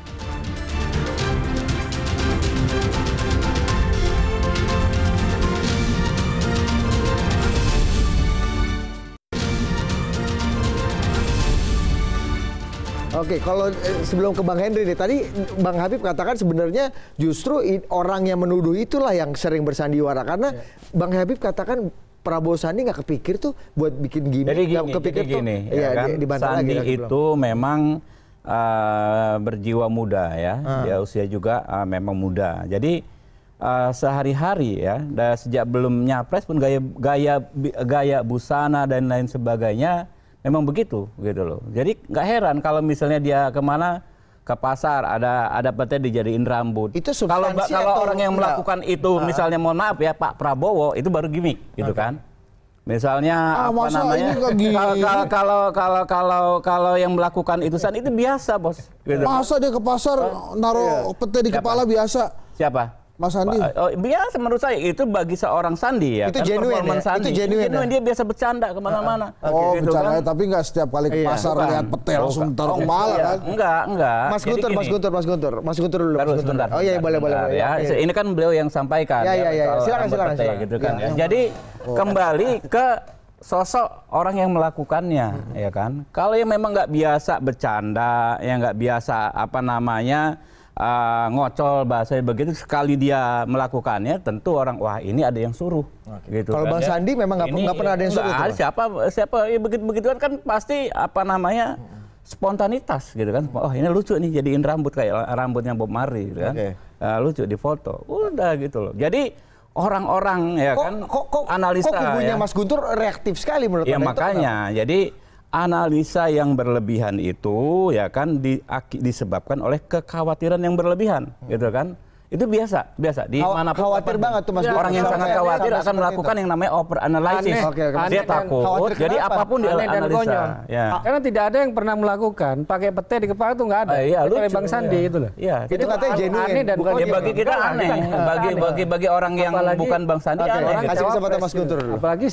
Oke, kalau eh, sebelum ke Bang Henry nih, tadi Bang Habib katakan sebenarnya justru orang yang menuduh itulah yang sering bersandiwara karena ya. Bang Habib katakan Prabowo Sandi nggak kepikir tuh buat bikin gini, jadi gini kepikir gini, tuh, ya, iya, kan? di, Sandi lagi, itu belum. memang uh, berjiwa muda ya, hmm. dia usia juga uh, memang muda, jadi uh, sehari-hari ya dan sejak belum nyapres pun gaya gaya gaya busana dan lain sebagainya Emang begitu gitu loh jadi nggak heran kalau misalnya dia kemana ke pasar ada ada petai dijadiin rambut itu kalau kalau orang yang melakukan enggak. itu misalnya mohon maaf ya Pak Prabowo itu baru gimmick gitu kan Misalnya ah, apa namanya? Kalau kalau kalau kalau kalau yang melakukan itu san itu biasa, Bos. Gitu. Masa dia ke pasar naruh iya. pete di Siapa? kepala biasa. Siapa? Mas Sandi? Oh, biasa menurut saya itu bagi seorang Sandi ya. Itu kan genuine ya? Sandi, itu genuine, genuine ya? dia biasa bercanda kemana-mana. Uh, ah, okay, ah. oh gitu bercanda kan? Eh, tapi nggak setiap kali ke iya, pasar iya, lihat petel, oh, langsung taruh iya. kan? Enggak, enggak. Mas Guntur, Mas Guntur, Mas Guntur, Mas Guntur dulu. Mas Guntur. Oh iya boleh boleh. Ya, iya. ini kan beliau yang sampaikan. Iya, ya iya, iya. silakan silakan. Gitu kan. Ya. Jadi oh. kembali ke sosok orang yang melakukannya, ya kan. Kalau yang memang nggak biasa bercanda, yang nggak biasa apa namanya uh, ngocol bahasa begitu sekali dia melakukannya tentu orang wah ini ada yang suruh Oke. gitu kalau kan bang ya. Sandi memang nggak pernah ada yang suruh enggak, siapa siapa ya begitu begituan kan pasti apa namanya spontanitas gitu kan oh ini lucu nih jadiin rambut kayak rambutnya Bob Marley gitu kan okay. uh, eh, lucu di foto udah gitu loh jadi orang-orang ya kok, kan kok, kok, analisa kok kubunya ya. Mas Guntur reaktif sekali menurut ya, makanya itu, jadi analisa yang berlebihan itu ya kan di, disebabkan oleh kekhawatiran yang berlebihan gitu kan itu biasa, biasa. Di mana khawatir banget tuh Mas. orang yang sangat khawatir akan melakukan yang namanya over analysis. Okay, okay. Dia takut, jadi kenapa? apapun dia analisa. Ya. Karena tidak ada yang pernah melakukan pakai pete di kepala tuh nggak ada. ya iya, lucu, Bang Sandi ya. itu loh. Iya. Itu katanya jenuin aneh dan bukan ya, bagi kita aneh. Bagi bagi bagi orang yang bukan Bang Sandi aneh. Kasih kesempatan Mas Guntur dulu. Apalagi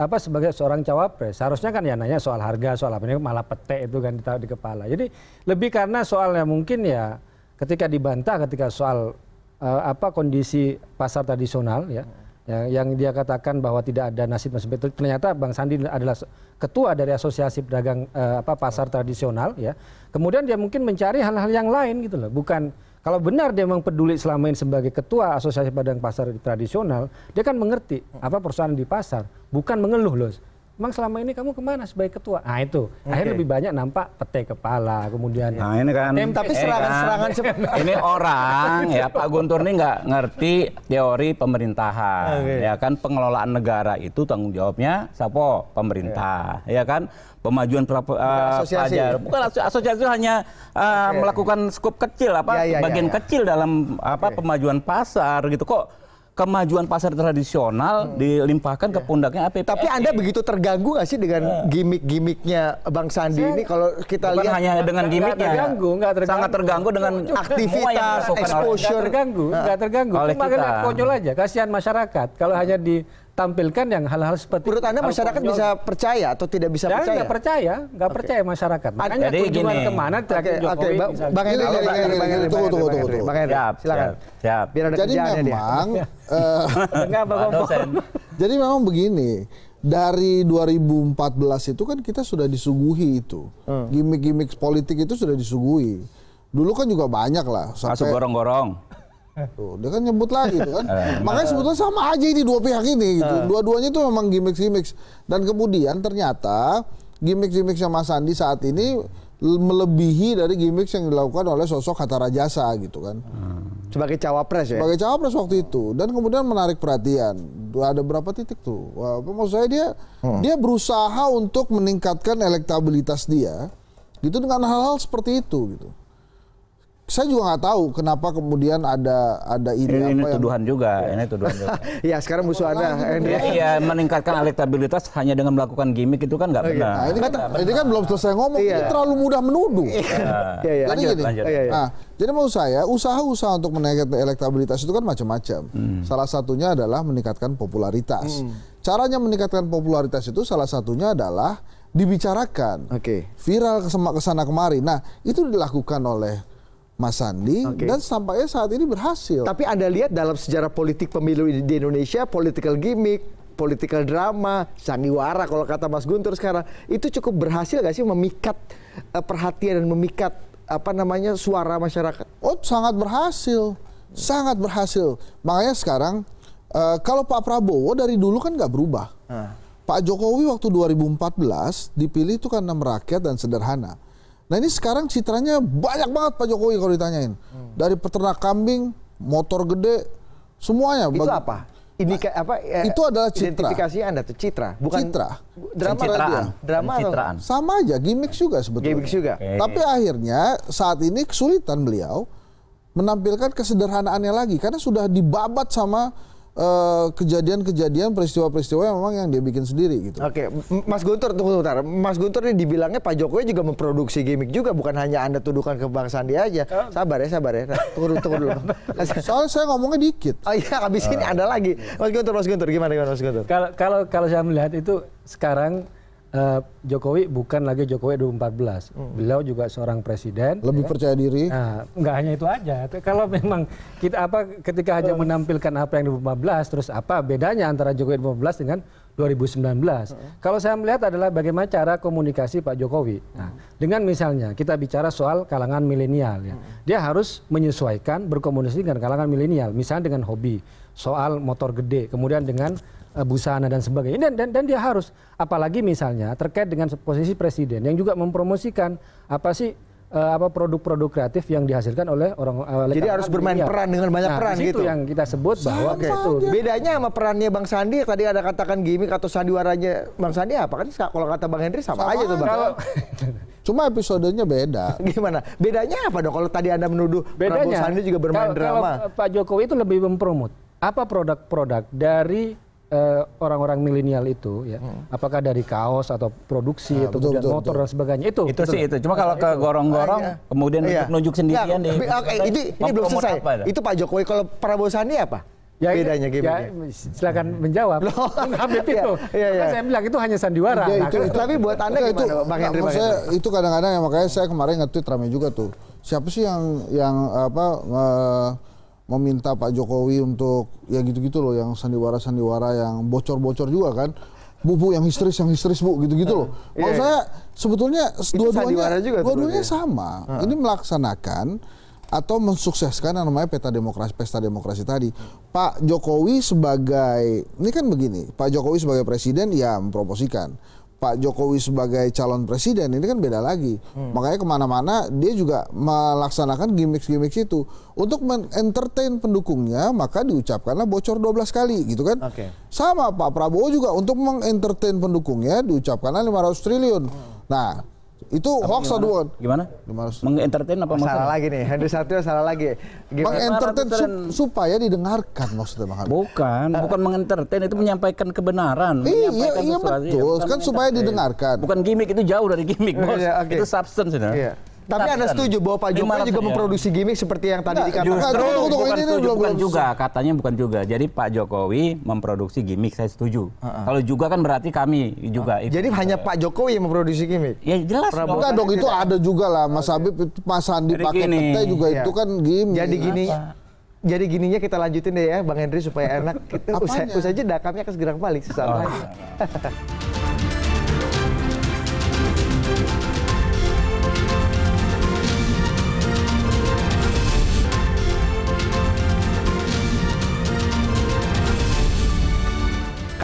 apa sebagai seorang cawapres, harusnya kan ya nanya soal harga, soal apa ini malah pete itu kan ditaruh di kepala. Jadi lebih karena soalnya mungkin ya ketika dibantah ketika soal Eh, apa kondisi pasar tradisional ya, hmm. ya yang dia katakan bahwa tidak ada nasib nasib itu ternyata bang sandi adalah ketua dari asosiasi pedagang eh, apa pasar tradisional ya kemudian dia mungkin mencari hal-hal yang lain gitu loh bukan kalau benar dia memang peduli selama ini sebagai ketua asosiasi pedagang pasar tradisional dia kan mengerti hmm. apa perusahaan di pasar bukan mengeluh loh Emang selama ini kamu kemana sebagai ketua? Nah itu, okay. akhirnya lebih banyak nampak pete kepala, kemudian. Nah ini kan. Tem, tapi eh, serangan-serangan eh, kan. Ini orang ya Pak Guntur ini nggak ngerti teori pemerintahan, okay. ya kan pengelolaan negara itu tanggung jawabnya siapa? Pemerintah, yeah. ya kan. Pemajuan pra, uh, asosiasi. pelajar, bukan asosiasi itu hanya uh, eh, okay. melakukan skup kecil apa yeah, yeah, ya, bagian yeah. kecil dalam apa okay. pemajuan pasar gitu kok kemajuan pasar tradisional hmm. dilimpahkan yeah. ke iya. pundaknya APP. Tapi Anda iya. begitu terganggu nggak sih dengan iya. gimmick-gimmicknya Bang Sandi Saya, ini kalau kita Bukan lihat hanya dengan gimmicknya. terganggu, gak terganggu. Sangat terganggu dengan aktivitas, exposure. Gak terganggu, nggak terganggu. Nah, cuma kita. konyol aja, kasihan masyarakat. Kalau hmm. hanya di tampilkan yang hal-hal seperti menurut anda masyarakat bisa percaya atau tidak bisa percaya nggak percaya nggak percaya masyarakat makanya tujuan kemana terakhir Bagaimana? Jokowi bang Henry bang Henry bang tunggu tunggu tunggu bang silakan biar ada jadi memang eh, jadi memang begini dari 2014 itu kan kita sudah disuguhi itu hmm. gimmick-gimmick politik itu sudah disuguhi dulu kan juga banyak lah sampai gorong-gorong Eh. Tuh, dia kan nyebut lagi tuh kan. Eh, Makanya sebetulnya sama aja ini dua pihak ini gitu. Eh. Dua-duanya tuh memang gimmick-gimmick. Dan kemudian ternyata gimmick-gimmicknya Mas Sandi saat ini melebihi dari gimmick yang dilakukan oleh sosok Hatta Rajasa gitu kan. Hmm. Sebagai cawapres ya. Sebagai cawapres waktu itu dan kemudian menarik perhatian. Ada berapa titik tuh? Wah, maksud saya dia hmm. dia berusaha untuk meningkatkan elektabilitas dia gitu dengan hal-hal seperti itu gitu saya juga nggak tahu kenapa kemudian ada ada ini, ini apa ini tuduhan juga ya. ini tuduhan juga. ya sekarang musuh ada. ya, ya meningkatkan elektabilitas hanya dengan melakukan gimmick itu kan nggak benar. Nah, ini, kan, ini kan belum selesai ngomong iya. ini terlalu mudah menuduh. Iya. Ya, ya. Jadi lanjut, Ya, ya. Nah, jadi mau saya usaha-usaha untuk menaikkan elektabilitas itu kan macam-macam. Hmm. Salah satunya adalah meningkatkan popularitas. Hmm. Caranya meningkatkan popularitas itu salah satunya adalah dibicarakan, okay. viral kesana kemari. Nah itu dilakukan oleh Mas Sandi okay. dan tampaknya saat ini berhasil. Tapi Anda lihat dalam sejarah politik pemilu di Indonesia, political gimmick, political drama, sandiwara kalau kata Mas Guntur sekarang, itu cukup berhasil gak sih memikat uh, perhatian dan memikat apa namanya suara masyarakat? Oh, sangat berhasil. Sangat berhasil. Makanya sekarang uh, kalau Pak Prabowo dari dulu kan nggak berubah. Uh. Pak Jokowi waktu 2014 dipilih itu karena merakyat dan sederhana. Nah ini sekarang citranya banyak banget Pak Jokowi kalau ditanyain. Hmm. Dari peternak kambing, motor gede, semuanya. Itu apa? Ini nah, apa? Eh, itu adalah citra. Identifikasi Anda tuh citra, bukan citra. Drama citraan. Drama citraan. Sama aja, gimmick juga sebetulnya. Gimmick juga. Okay. Tapi akhirnya saat ini kesulitan beliau menampilkan kesederhanaannya lagi karena sudah dibabat sama Eh, kejadian-kejadian peristiwa-peristiwa yang memang yang dia bikin sendiri gitu. Oke, okay. Mas Guntur tunggu sebentar. Mas Guntur ini dibilangnya Pak Jokowi juga memproduksi gimmick juga bukan hanya Anda tuduhkan ke Bang Sandi aja. Uh. Sabar ya, sabar ya. Nah, tunggu, tunggu dulu. Soalnya saya ngomongnya dikit. Oh iya, habis uh. ini ada ah. lagi. Mas Guntur, Mas Guntur gimana gimana Mas Guntur? Kalau kalau kalau saya melihat itu sekarang Eh, Jokowi bukan lagi Jokowi 2014. Hmm. Beliau juga seorang presiden. Lebih ya. percaya diri. Nah, nggak hanya itu aja. Kalau memang kita apa ketika hanya hmm. menampilkan apa yang 2014, terus apa bedanya antara Jokowi 2015 dengan 2019? Hmm. Kalau saya melihat adalah bagaimana cara komunikasi Pak Jokowi. Nah, hmm. Dengan misalnya kita bicara soal kalangan milenial, ya. hmm. dia harus menyesuaikan berkomunikasi dengan kalangan milenial, misalnya dengan hobi soal motor gede, kemudian dengan Eh, busana dan sebagainya dan, dan dan dia harus apalagi misalnya terkait dengan posisi presiden yang juga mempromosikan apa sih uh, apa produk-produk kreatif yang dihasilkan oleh orang uh, jadi harus bermain dunia. peran dengan banyak nah, peran gitu yang kita sebut bahwa itu bedanya sama perannya bang Sandi tadi ada katakan gimmick atau sandiwaranya bang Sandi apa kan kalau kata bang Henry sama, sama aja tuh bang kalau... cuma episodenya beda gimana bedanya apa dong kalau tadi anda menuduh bedanya, Prabowo Sandi juga bermain kalau, drama kalau Pak Jokowi itu lebih mempromot apa produk-produk dari Eh, orang-orang milenial itu ya hmm. apakah dari kaos atau produksi nah, atau betul, betul, motor betul. dan sebagainya itu itu sih itu cuma kalau nah, ke gorong-gorong ah, iya. kemudian iya. nunjuk sendirian ya, deh okay, ini ini belum selesai itu Pak Jokowi kalau Prabowo Sandi apa Ya, bedanya gimana? Ya, silakan hmm. menjawab. Loh, Habib iya, itu. Ya, ya, ya. saya bilang itu hanya sandiwara. Ya, itu, nah, itu, tapi buat Anda itu, gimana, Bang nah, Hendri? Saya, itu kadang-kadang ya, makanya saya kemarin nge-tweet ramai juga tuh. Siapa sih yang yang apa uh, meminta Pak Jokowi untuk ya gitu-gitu loh yang sandiwara-sandiwara yang bocor-bocor juga kan. Bu, bu, yang histeris, yang histeris, bu, gitu-gitu loh. Iya, Mau yeah, saya sebetulnya dua-duanya dua ya? sama. Uh. Ini melaksanakan atau mensukseskan yang namanya peta demokrasi, pesta demokrasi tadi. Pak Jokowi sebagai ini kan begini, Pak Jokowi sebagai presiden ya mempromosikan. Pak Jokowi sebagai calon presiden ini kan beda lagi. Hmm. Makanya kemana-mana dia juga melaksanakan gimmick-gimmick itu untuk entertain pendukungnya maka diucapkanlah bocor 12 kali gitu kan. Okay. Sama Pak Prabowo juga untuk mengentertain pendukungnya diucapkanlah 500 triliun. Hmm. Nah itu apa hoax gimana? aduan. Gimana? Gimana? Mengentertain apa masalah? lagi nih. Henry Satrio salah lagi. Mengentertain su supaya didengarkan maksudnya Bang. Bukan, eh. bukan mengentertain itu menyampaikan kebenaran. Iya, iya menyampaikan iya betul. Kan supaya didengarkan. Bukan gimmick itu jauh dari gimmick, iya, Bos. Iya, okay. Itu substance ya. Iya. Tapi Anda kan setuju bahwa Pak Jokowi juga memproduksi gimmick seperti yang tadi dikatakan? Justru bukan bukan juga. Katanya bukan juga. Jadi Pak Jokowi memproduksi gimmick, saya setuju. Kalau juga kan berarti kami juga. Jadi gitu. hanya Pak Jokowi yang memproduksi gimmick? Ya jelas. Enggak kan dong, itu ada juga lah. Mas Habib, Mas Sandi pakai petai juga iya. itu kan gimmick. Jadi gini, jadi gininya kita lanjutin deh ya Bang Henry supaya enak. Kita usai, usai aja. Dakarnya akan segera balik sesaat oh. lagi.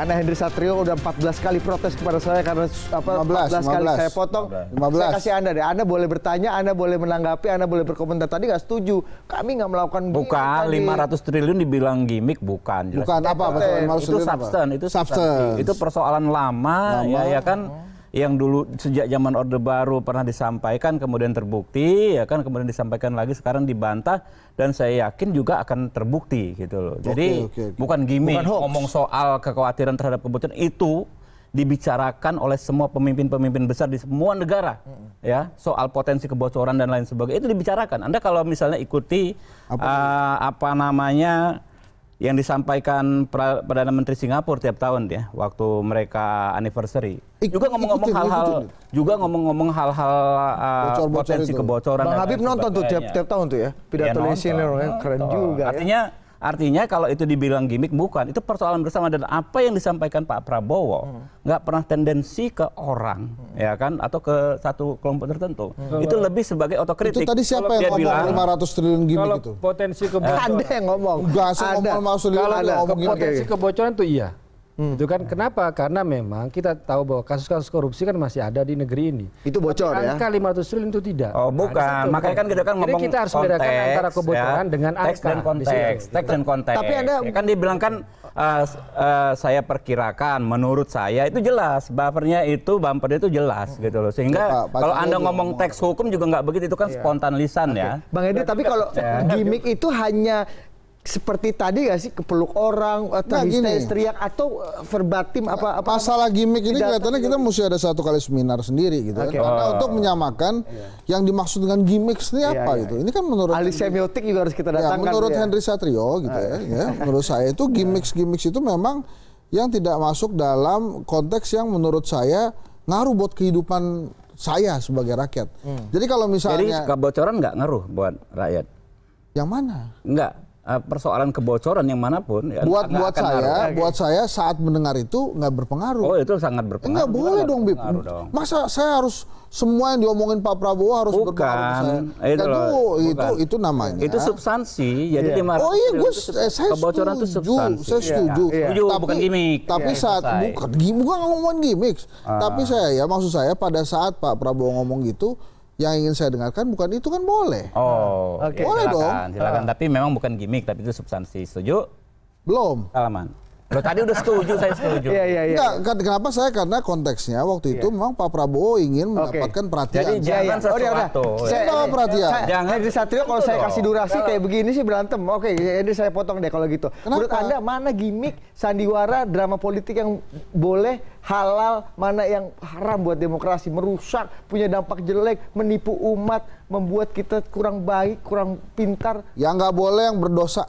Karena Hendri Satrio udah 14 kali protes kepada saya karena apa 15, 14 kali 15, saya potong. 15. Saya kasih Anda deh. Anda boleh bertanya, Anda boleh menanggapi, Anda boleh berkomentar. Tadi nggak setuju. Kami nggak melakukan Bukan, tadi. 500 triliun dibilang gimmick bukan. Jelas. Bukan apa, apa, itu substan, Itu substance. itu substan. Itu persoalan lama, lama. ya, ya kan. Oh yang dulu sejak zaman Orde Baru pernah disampaikan kemudian terbukti ya kan kemudian disampaikan lagi sekarang dibantah dan saya yakin juga akan terbukti gitu loh. Jadi okay, okay, okay. bukan gimmick bukan ngomong soal kekhawatiran terhadap kebutuhan itu dibicarakan oleh semua pemimpin-pemimpin besar di semua negara ya soal potensi kebocoran dan lain sebagainya itu dibicarakan. Anda kalau misalnya ikuti apa, uh, apa namanya yang disampaikan pra, perdana menteri Singapura tiap tahun ya waktu mereka anniversary Ik, juga ngomong-ngomong hal-hal juga ngomong-ngomong hal-hal uh, potensi itu. kebocoran Bang Habib nonton tuh tiap tiap tahun tuh ya pidato ya, senior ya, keren juga ya. artinya ya. Artinya kalau itu dibilang gimmick bukan, itu persoalan bersama dan apa yang disampaikan Pak Prabowo hmm. nggak hmm. pernah tendensi ke orang, hmm. ya kan, atau ke satu kelompok tertentu. Hmm. Itu lebih sebagai otokritik. Itu tadi siapa kalau yang ngomong bilang, 500 triliun gimmick kalau itu? Potensi kebocoran. Ada yang ngomong. Enggak, saya ada. ngomong maksud Kalau ada. Ngomong potensi kebocoran itu iya. Hmm. itu kan kenapa karena memang kita tahu bahwa kasus-kasus korupsi kan masih ada di negeri ini itu bocor Tapi angka ya angka 500 triliun itu tidak oh bukan nah, makanya kan kita kan ngomong Jadi kita harus konteks, bedakan antara ya. kebocoran ya, dengan angka teks dan konteks teks dan konteks tapi anda ya, kan dibilang kan uh, uh, saya perkirakan menurut saya itu jelas buffernya itu bumpernya itu jelas gitu loh sehingga Pak, kalau anda ngomong teks hukum juga nggak begitu itu kan ya. spontan lisan okay. ya bang Edi tapi kalau iya. gimmick itu hanya seperti tadi gak sih kepeluk orang atau nah, teriak atau eh, verbatim apa apa masalah gimmick ini kelihatannya kita mesti ada satu kali seminar sendiri gitu okay. kan karena oh. untuk menyamakan yeah. yang dimaksud dengan gimmick ini yeah, apa yeah, gitu iya. ini kan menurut ahli semiotik juga harus kita ya, datangkan ya, menurut ya. Henry Satrio gitu ya, iya. ya. menurut saya itu gimmick iya. gimmick itu memang yang tidak masuk dalam konteks yang menurut saya ngaruh buat kehidupan saya sebagai rakyat hmm. jadi kalau misalnya jadi kebocoran nggak ngaruh buat rakyat yang mana nggak Eh, persoalan kebocoran yang manapun ya, buat buat saya buat gitu. saya saat mendengar itu nggak berpengaruh oh itu sangat berpengaruh nggak boleh dong Bip dong. masa saya harus semua yang diomongin Pak Prabowo harus bukan, berpengaruh itu, loh, itu, bukan. itu itu namanya itu substansi jadi yeah. Iya. oh iya gue eh, saya kebocoran setuju, itu substansi saya iya, setuju yeah. Iya. Yeah. tapi bukan gimmick tapi yeah, saat bukan bukan ngomongin gimmick ah. tapi saya ya maksud saya pada saat Pak Prabowo ngomong gitu yang ingin saya dengarkan bukan itu kan boleh. Oh, okay. boleh silakan, dong. Silakan, tapi memang bukan gimmick, tapi itu substansi. Setuju? Belum. Salaman. Loh tadi udah setuju, saya setuju. Iya, iya, iya. Enggak, kan kenapa saya? Karena konteksnya waktu itu yeah. memang Pak Prabowo ingin okay. mendapatkan perhatian. Jadi jangan iya, iya. sesuatu. Oh, ya, ya. Saya bawa perhatian. Jangan. Hendri Satrio kalau gitu saya kasih durasi kalau... kayak begini sih berantem. Oke, jadi saya potong deh kalau gitu. Kenapa? Menurut Anda mana gimmick sandiwara drama politik yang boleh halal, mana yang haram buat demokrasi, merusak, punya dampak jelek, menipu umat, membuat kita kurang baik, kurang pintar. Yang nggak boleh yang berdosa.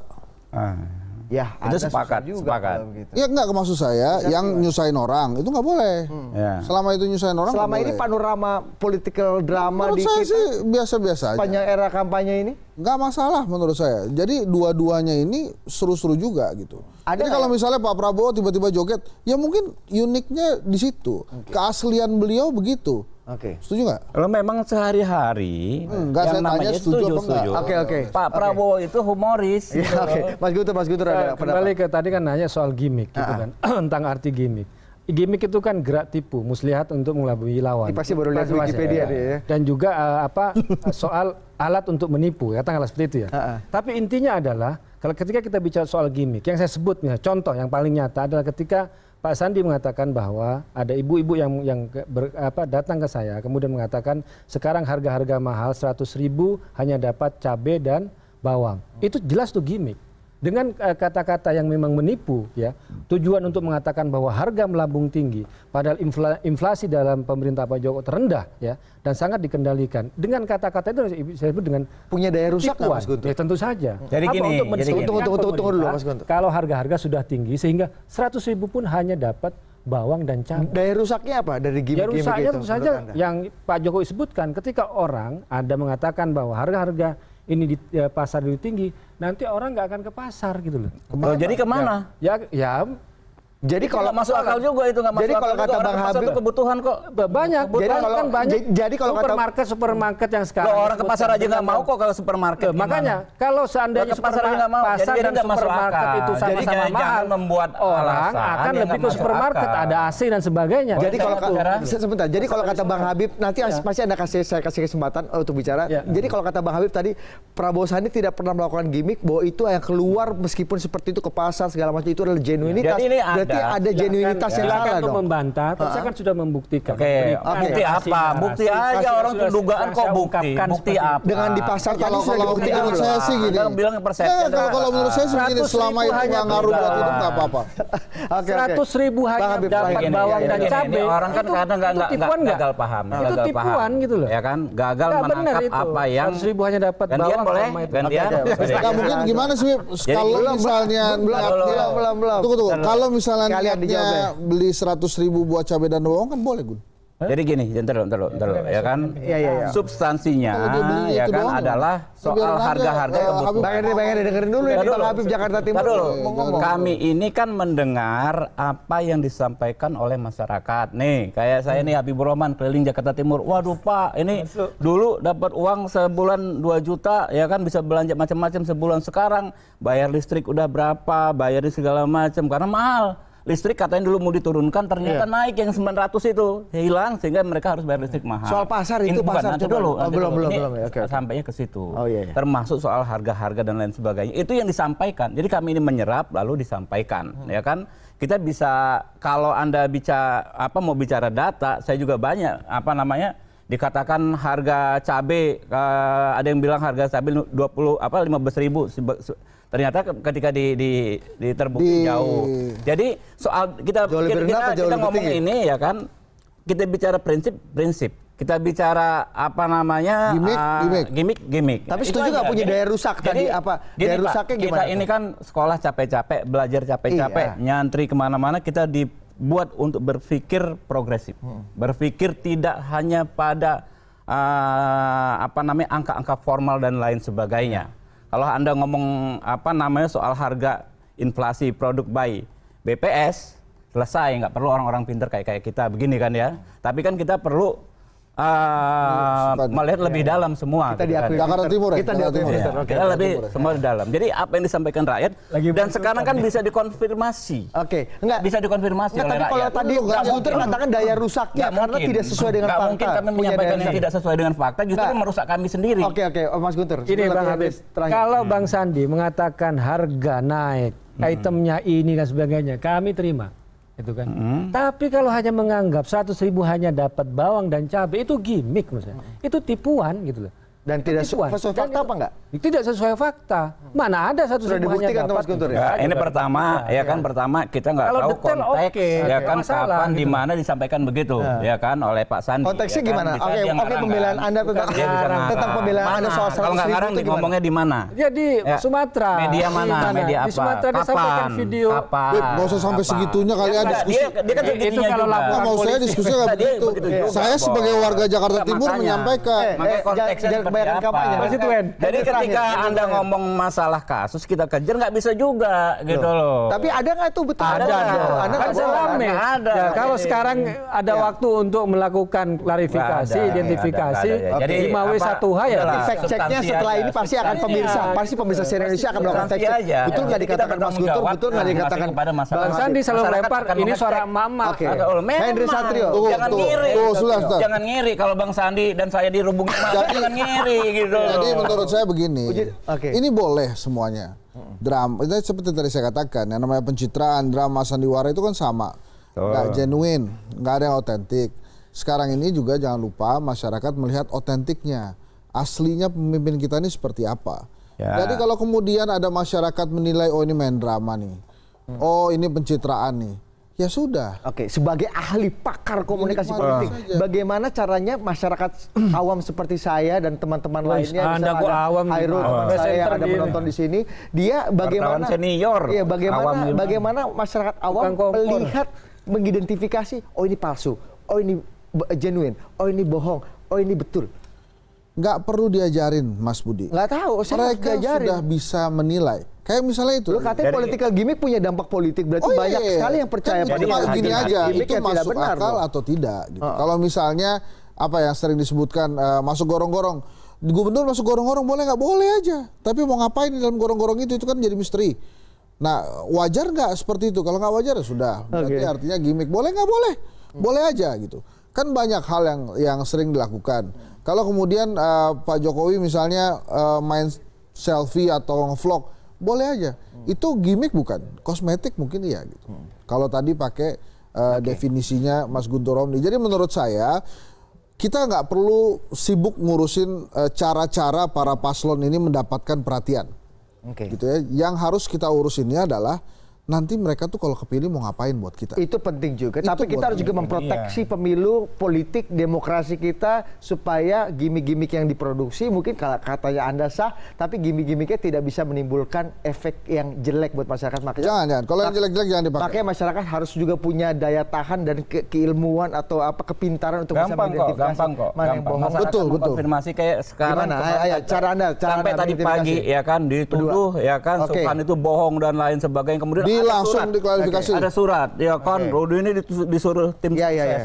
Ah. Ya, itu sepakat, juga sepakat. Gitu. Ya enggak maksud saya Bisa yang juga. nyusahin orang itu nggak boleh. Hmm. Ya. Selama itu nyusahin orang. Selama ini boleh. panorama political drama menurut di saya kita sih biasa-biasa aja. Sepanjang era kampanye ini nggak masalah menurut saya. Jadi dua-duanya ini seru-seru juga gitu. Ada Jadi kalau ya? misalnya Pak Prabowo tiba-tiba joget, ya mungkin uniknya di situ. Okay. Keaslian beliau begitu. Oke. Okay. Setuju nggak? Kalau memang sehari-hari enggak yang saya namanya setuju, apa enggak? Oke oke. Okay. Pak okay. Prabowo itu humoris. Iya gitu. oke. Okay. Mas Gutur, Mas Gutur nah, ada pendapat. Kembali ke tadi kan nanya soal gimmick gitu ah, ah. kan. Tentang arti gimmick. Gimmick itu kan gerak tipu, muslihat untuk mengelabui lawan. Ini pasti baru lihat Wikipedia ya. dia ya. Dan juga uh, apa soal alat untuk menipu, katakanlah seperti itu ya. Uh Tapi intinya adalah kalau ketika kita bicara soal gimmick, yang saya sebut misalnya, contoh yang paling nyata adalah ketika Pak Sandi mengatakan bahwa ada ibu-ibu yang yang ber, apa, datang ke saya kemudian mengatakan sekarang harga-harga mahal seratus ribu hanya dapat cabai dan bawang. Itu jelas tuh gimmick dengan eh, kata-kata yang memang menipu ya tujuan untuk mengatakan bahwa harga melambung tinggi padahal inflasi dalam pemerintah Pak Jokowi terendah ya dan sangat dikendalikan dengan kata-kata itu saya sebut dengan punya daya rusak kan, Mas Guntur? Ya tentu saja. Hmm. Jadi Apa gini, untuk jadi gini. Untuk, untuk, dulu, Mas Guntur. Kalau harga-harga sudah tinggi sehingga 100 ribu pun hanya dapat bawang dan cabai. Daya rusaknya apa dari gimmick gimmick ya, rusaknya Tentu saja yang Pak Jokowi sebutkan ketika orang ada mengatakan bahwa harga-harga ini di ya, pasar lebih tinggi, nanti orang nggak akan ke pasar gitu loh. Oh, kemana? Jadi kemana? Ya, ya, ya jadi kalau masuk akal juga itu nggak masuk jadi akal. kalau kata Bang Habib itu kebutuhan kok banyak. Kebutuhan jadi kalau kan banyak. Jadi kalau supermarket supermarket yang sekarang loh, orang ke pasar aja nggak mau kok kalau supermarket. Loh, makanya kalau seandainya ke pasar nggak mau, pasar jadi dan supermarket akal. itu sama-sama mahal membuat orang akan lebih ke supermarket akal. ada AC dan sebagainya. Jadi kalau sebentar. Jadi kalau kata Bang Habib nanti iya. pasti Anda kasih saya kasih kesempatan eh, untuk bicara. Iya. Jadi kalau kata Bang Habib tadi Prabowo Sandi tidak pernah melakukan gimmick bahwa itu yang keluar meskipun seperti itu ke pasar segala macam itu adalah genuinitas. Jadi ini berarti ada genuinitas yang salah dong. membantah, tapi saya kan sudah membuktikan. Oke, bukti apa? Bukti aja orang dugaan kok bukti. Bukti apa? Dengan di pasar tadi sudah bukti menurut saya sih gini. Kalau bilang persepsi. Iya, kalau menurut saya gini, selama itu nggak ngaruh buat itu nggak apa-apa. Seratus ribu hanya dapat bawang dan cabai. Orang kan kadang nggak gagal paham. Itu tipuan gitu loh. Ya kan, gagal menangkap apa yang. Seratus ribu hanya dapat bawang sama itu. Gantian boleh? Gantian. Mungkin gimana sih? Kalau misalnya belum belum belum belum. Tunggu tunggu. Kalau misalnya jualan niatnya beli seratus ribu buat cabai dan bawang kan boleh Gun. Jadi gini, ntar lo, ntar lo, ntar lo, ya kan? Iya, iya, iya. Substansinya, ya kan, adalah soal harga-harga ya, kebutuhan. Bang Henry, Bang Henry, dengerin dulu ya, Bang Habib Jakarta Timur. Dulu. Kami ini kan mendengar apa yang disampaikan oleh masyarakat. Nih, kayak saya nih Habib Roman keliling Jakarta Timur. Waduh Pak, ini dulu dapat uang sebulan 2 juta, ya kan bisa belanja macam-macam sebulan. Sekarang bayar listrik udah berapa, bayar segala macam, karena mahal listrik katanya dulu mau diturunkan ternyata yeah. naik yang 900 itu hilang sehingga mereka harus bayar listrik mahal. Soal pasar itu bukan, pasar nanti dulu, oh, nanti belum, belum belum ya. Okay, sampainya ke situ. Oh, yeah, yeah. Termasuk soal harga-harga dan lain sebagainya. Itu yang disampaikan. Jadi kami ini menyerap lalu disampaikan, hmm. ya kan? Kita bisa kalau Anda bicara apa mau bicara data, saya juga banyak apa namanya dikatakan harga cabai uh, eh, ada yang bilang harga cabai 20 apa belas ribu ternyata ketika di, di, di terbukti di... jauh. Jadi soal kita jauh kita, kita, kita ngomong tinggi. ini ya kan kita bicara prinsip prinsip kita bicara apa namanya gimmick uh, gimmick. gimmick gimmick tapi setuju nggak punya daya rusak jadi, tadi apa gini, daya rusaknya gimana kita ini kan sekolah capek-capek belajar capek-capek iya. nyantri kemana-mana kita dibuat untuk berpikir progresif hmm. berpikir tidak hanya pada uh, apa namanya angka-angka formal dan lain sebagainya kalau Anda ngomong apa namanya soal harga inflasi produk by BPS, selesai nggak perlu orang-orang pinter kayak kayak kita begini kan ya. Tapi kan kita perlu uh, melihat ya, lebih ya. dalam semua. Kita gitu Kan. Jakarta Timur. Ya, kita diakui. Ya. Okay. lebih ya. semua dalam. Jadi apa yang disampaikan rakyat Lagi dan sekarang kan bisa dikonfirmasi. Oke, okay. enggak bisa dikonfirmasi enggak, oleh tapi rakyat. Kalau tadi Pak Guntur mengatakan daya rusaknya enggak karena mungkin. tidak sesuai dengan enggak fakta. mungkin kami menyampaikan yang tidak sesuai dengan fakta justru enggak. merusak kami sendiri. Oke, oke, Mas Guntur. Ini Bang Habis. Kalau hmm. Bang Sandi mengatakan harga naik, hmm. itemnya ini dan sebagainya, kami terima gitu kan. Mm. Tapi kalau hanya menganggap 100 ribu hanya dapat bawang dan cabai itu gimmick menurut saya. Mm. Itu tipuan gitu loh dan tidak sesuai fakta apa enggak? Tidak sesuai fakta. Mana ada satu Sudah dibuktikan dapat. Mas gitu. ya? Nah, ini pertama nah, ya, ya kan pertama kita nggak tahu detail, konteks okay. ya kan masalah, kapan gitu. di mana disampaikan begitu ya. ya kan oleh Pak Sandi. Konteksnya ya kan? gimana? Oke, oke okay, pembelaan Anda tentang tentang pembelaan Anda soal Kalau nggak ngarang ngomongnya di mana? Ya di ya. Sumatera. Media mana? Media apa? Di Sumatera disampaikan video. Apa? Enggak usah sampai segitunya kali ada ya, ya diskusi. Dia kan itu kalau laporan mau saya diskusi nggak begitu. Saya sebagai warga Jakarta Timur menyampaikan. Makanya konteksnya kebanyakan kampanye. Jadi Jadi ketika Anda ngomong masalah kasus kita kejar nggak bisa juga gitu loh. Tapi ada nggak tuh betul? Ada. Ada kan selama ada. Ya, kalau sekarang ada iya. waktu untuk melakukan klarifikasi, identifikasi. Jadi 5W1H ya fact checknya setelah ini pasti akan iya. pemirsa, pasti pemirsa Indonesia akan melakukan fact check. Betul nggak dikatakan Mas Guntur, betul nggak dikatakan pada Bang Sandi selalu lempar ini suara mama. Henry Satrio. Jangan ngiri. Oh, jangan ngiri kalau Bang Sandi dan saya dirubungin jangan ngiri sendiri gitu. Jadi menurut saya begini, okay. ini boleh semuanya. Drama, itu seperti tadi saya katakan, yang namanya pencitraan, drama sandiwara itu kan sama. Nggak oh. genuine, nggak ada yang otentik. Sekarang ini juga jangan lupa masyarakat melihat otentiknya. Aslinya pemimpin kita ini seperti apa. Ya. Jadi kalau kemudian ada masyarakat menilai, oh ini main drama nih. Hmm. Oh ini pencitraan nih Ya sudah. Oke, sebagai ahli pakar komunikasi politik, saja. bagaimana caranya masyarakat awam seperti saya dan teman-teman lainnya, Anda kok awam, gitu. Hairul, teman saya yang ada menonton di sini, dia bagaimana Pertawan senior, ya bagaimana awam bagaimana masyarakat awam melihat mengidentifikasi, oh ini palsu, oh ini genuine, oh ini bohong, oh ini betul. Nggak perlu diajarin, Mas Budi. Nggak tahu. Saya Mereka sudah bisa menilai Kayak misalnya itu. Lu katanya Dari, political gimmick punya dampak politik, berarti oh, iya, banyak iya, iya. sekali yang kan percaya kan, pada gini aja, itu masuk benar, akal loh. atau tidak gitu. Uh. Kalau misalnya apa yang sering disebutkan uh, masuk gorong-gorong, gubernur masuk gorong-gorong boleh nggak? Boleh aja. Tapi mau ngapain dalam gorong-gorong itu itu kan jadi misteri. Nah, wajar nggak seperti itu? Kalau nggak wajar ya sudah. Berarti okay. artinya gimmick. Boleh nggak boleh? Boleh aja gitu. Kan banyak hal yang yang sering dilakukan. Kalau kemudian uh, Pak Jokowi misalnya uh, main selfie atau vlog boleh aja. Hmm. Itu gimmick bukan, kosmetik mungkin iya gitu. Hmm. Kalau tadi pakai uh, eh, okay. definisinya Mas Guntur Romli. Jadi menurut saya kita nggak perlu sibuk ngurusin eh, cara-cara uh, para paslon ini mendapatkan perhatian. Okay. Gitu ya. Yang harus kita urus ini adalah nanti mereka tuh kalau kepilih mau ngapain buat kita. Itu penting juga. Itu Tapi kita harus juga memproteksi iya. pemilu, politik, demokrasi kita supaya gimmick-gimmick yang diproduksi mungkin kalau katanya Anda sah, tapi gimmick-gimmicknya tidak bisa menimbulkan efek yang jelek buat masyarakat. Makanya, jangan, jangan. Kalau yang jelek-jelek jangan dipakai. Makanya masyarakat harus juga punya daya tahan dan ke keilmuan atau apa kepintaran untuk gampang bisa mengidentifikasi gampang kok, gampang, yang bohong. Betul, betul. Konfirmasi kayak sekarang. Gimana? Ayo, ayo, cara Anda, cara Sampai anda tadi pagi ya kan dituduh Kedua. ya kan okay. itu bohong dan lain sebagainya. Kemudian di ada langsung surat. diklarifikasi. Okay. Ada surat, ya kon, Okay. Rudy ini disuruh tim ya, ya, ya.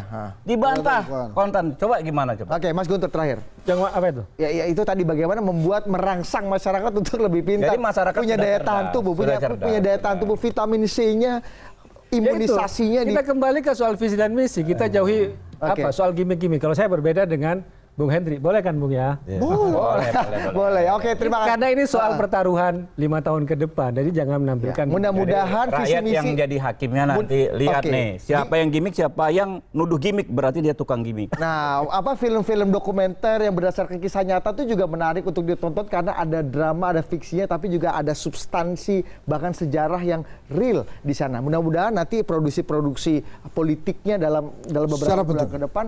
Dibantah konten. Coba gimana coba? Oke, okay, Mas Guntur terakhir. Yang apa itu? Ya, ya itu tadi bagaimana membuat merangsang masyarakat untuk lebih pintar. Jadi masyarakat punya daya cerdas, tahan tubuh, punya punya daya tahan tubuh, vitamin C-nya, ya, imunisasinya. Ya Kita di... kembali ke soal visi dan misi. Kita jauhi okay. apa soal gimmick-gimmick. Kalau saya berbeda dengan Bung Hendri, boleh kan Bung ya? Yeah. Iya. Boleh. boleh, boleh, boleh. boleh. Oke, terima kasih. Karena ini soal ah. pertaruhan lima tahun ke depan, jadi jangan menampilkan. Ya. Mudah-mudahan visi misi yang jadi hakimnya nanti lihat okay. nih, siapa yang gimmick, siapa yang nuduh gimmick, berarti dia tukang gimmick. Nah, apa film-film dokumenter yang berdasarkan kisah nyata itu juga menarik untuk ditonton karena ada drama, ada fiksinya, tapi juga ada substansi bahkan sejarah yang real di sana. Mudah-mudahan nanti produksi-produksi politiknya dalam dalam beberapa bulan ke depan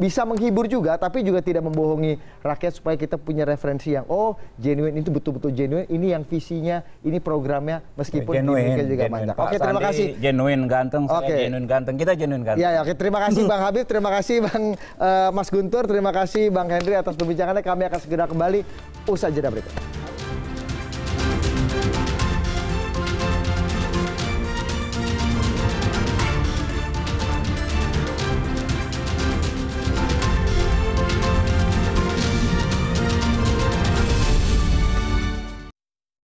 bisa menghibur juga tapi juga tidak membohongi rakyat supaya kita punya referensi yang oh genuine itu betul-betul genuine ini yang visinya ini programnya meskipun genuine, juga genuine. mantap. Oke okay, terima kasih. Genuine ganteng, okay. saya genuine ganteng, kita genuine ganteng. Ya, ya oke terima kasih Bang Habib, terima kasih Bang uh, Mas Guntur, terima kasih Bang Henry atas perbincangannya. Kami akan segera kembali usaha jeda berikut.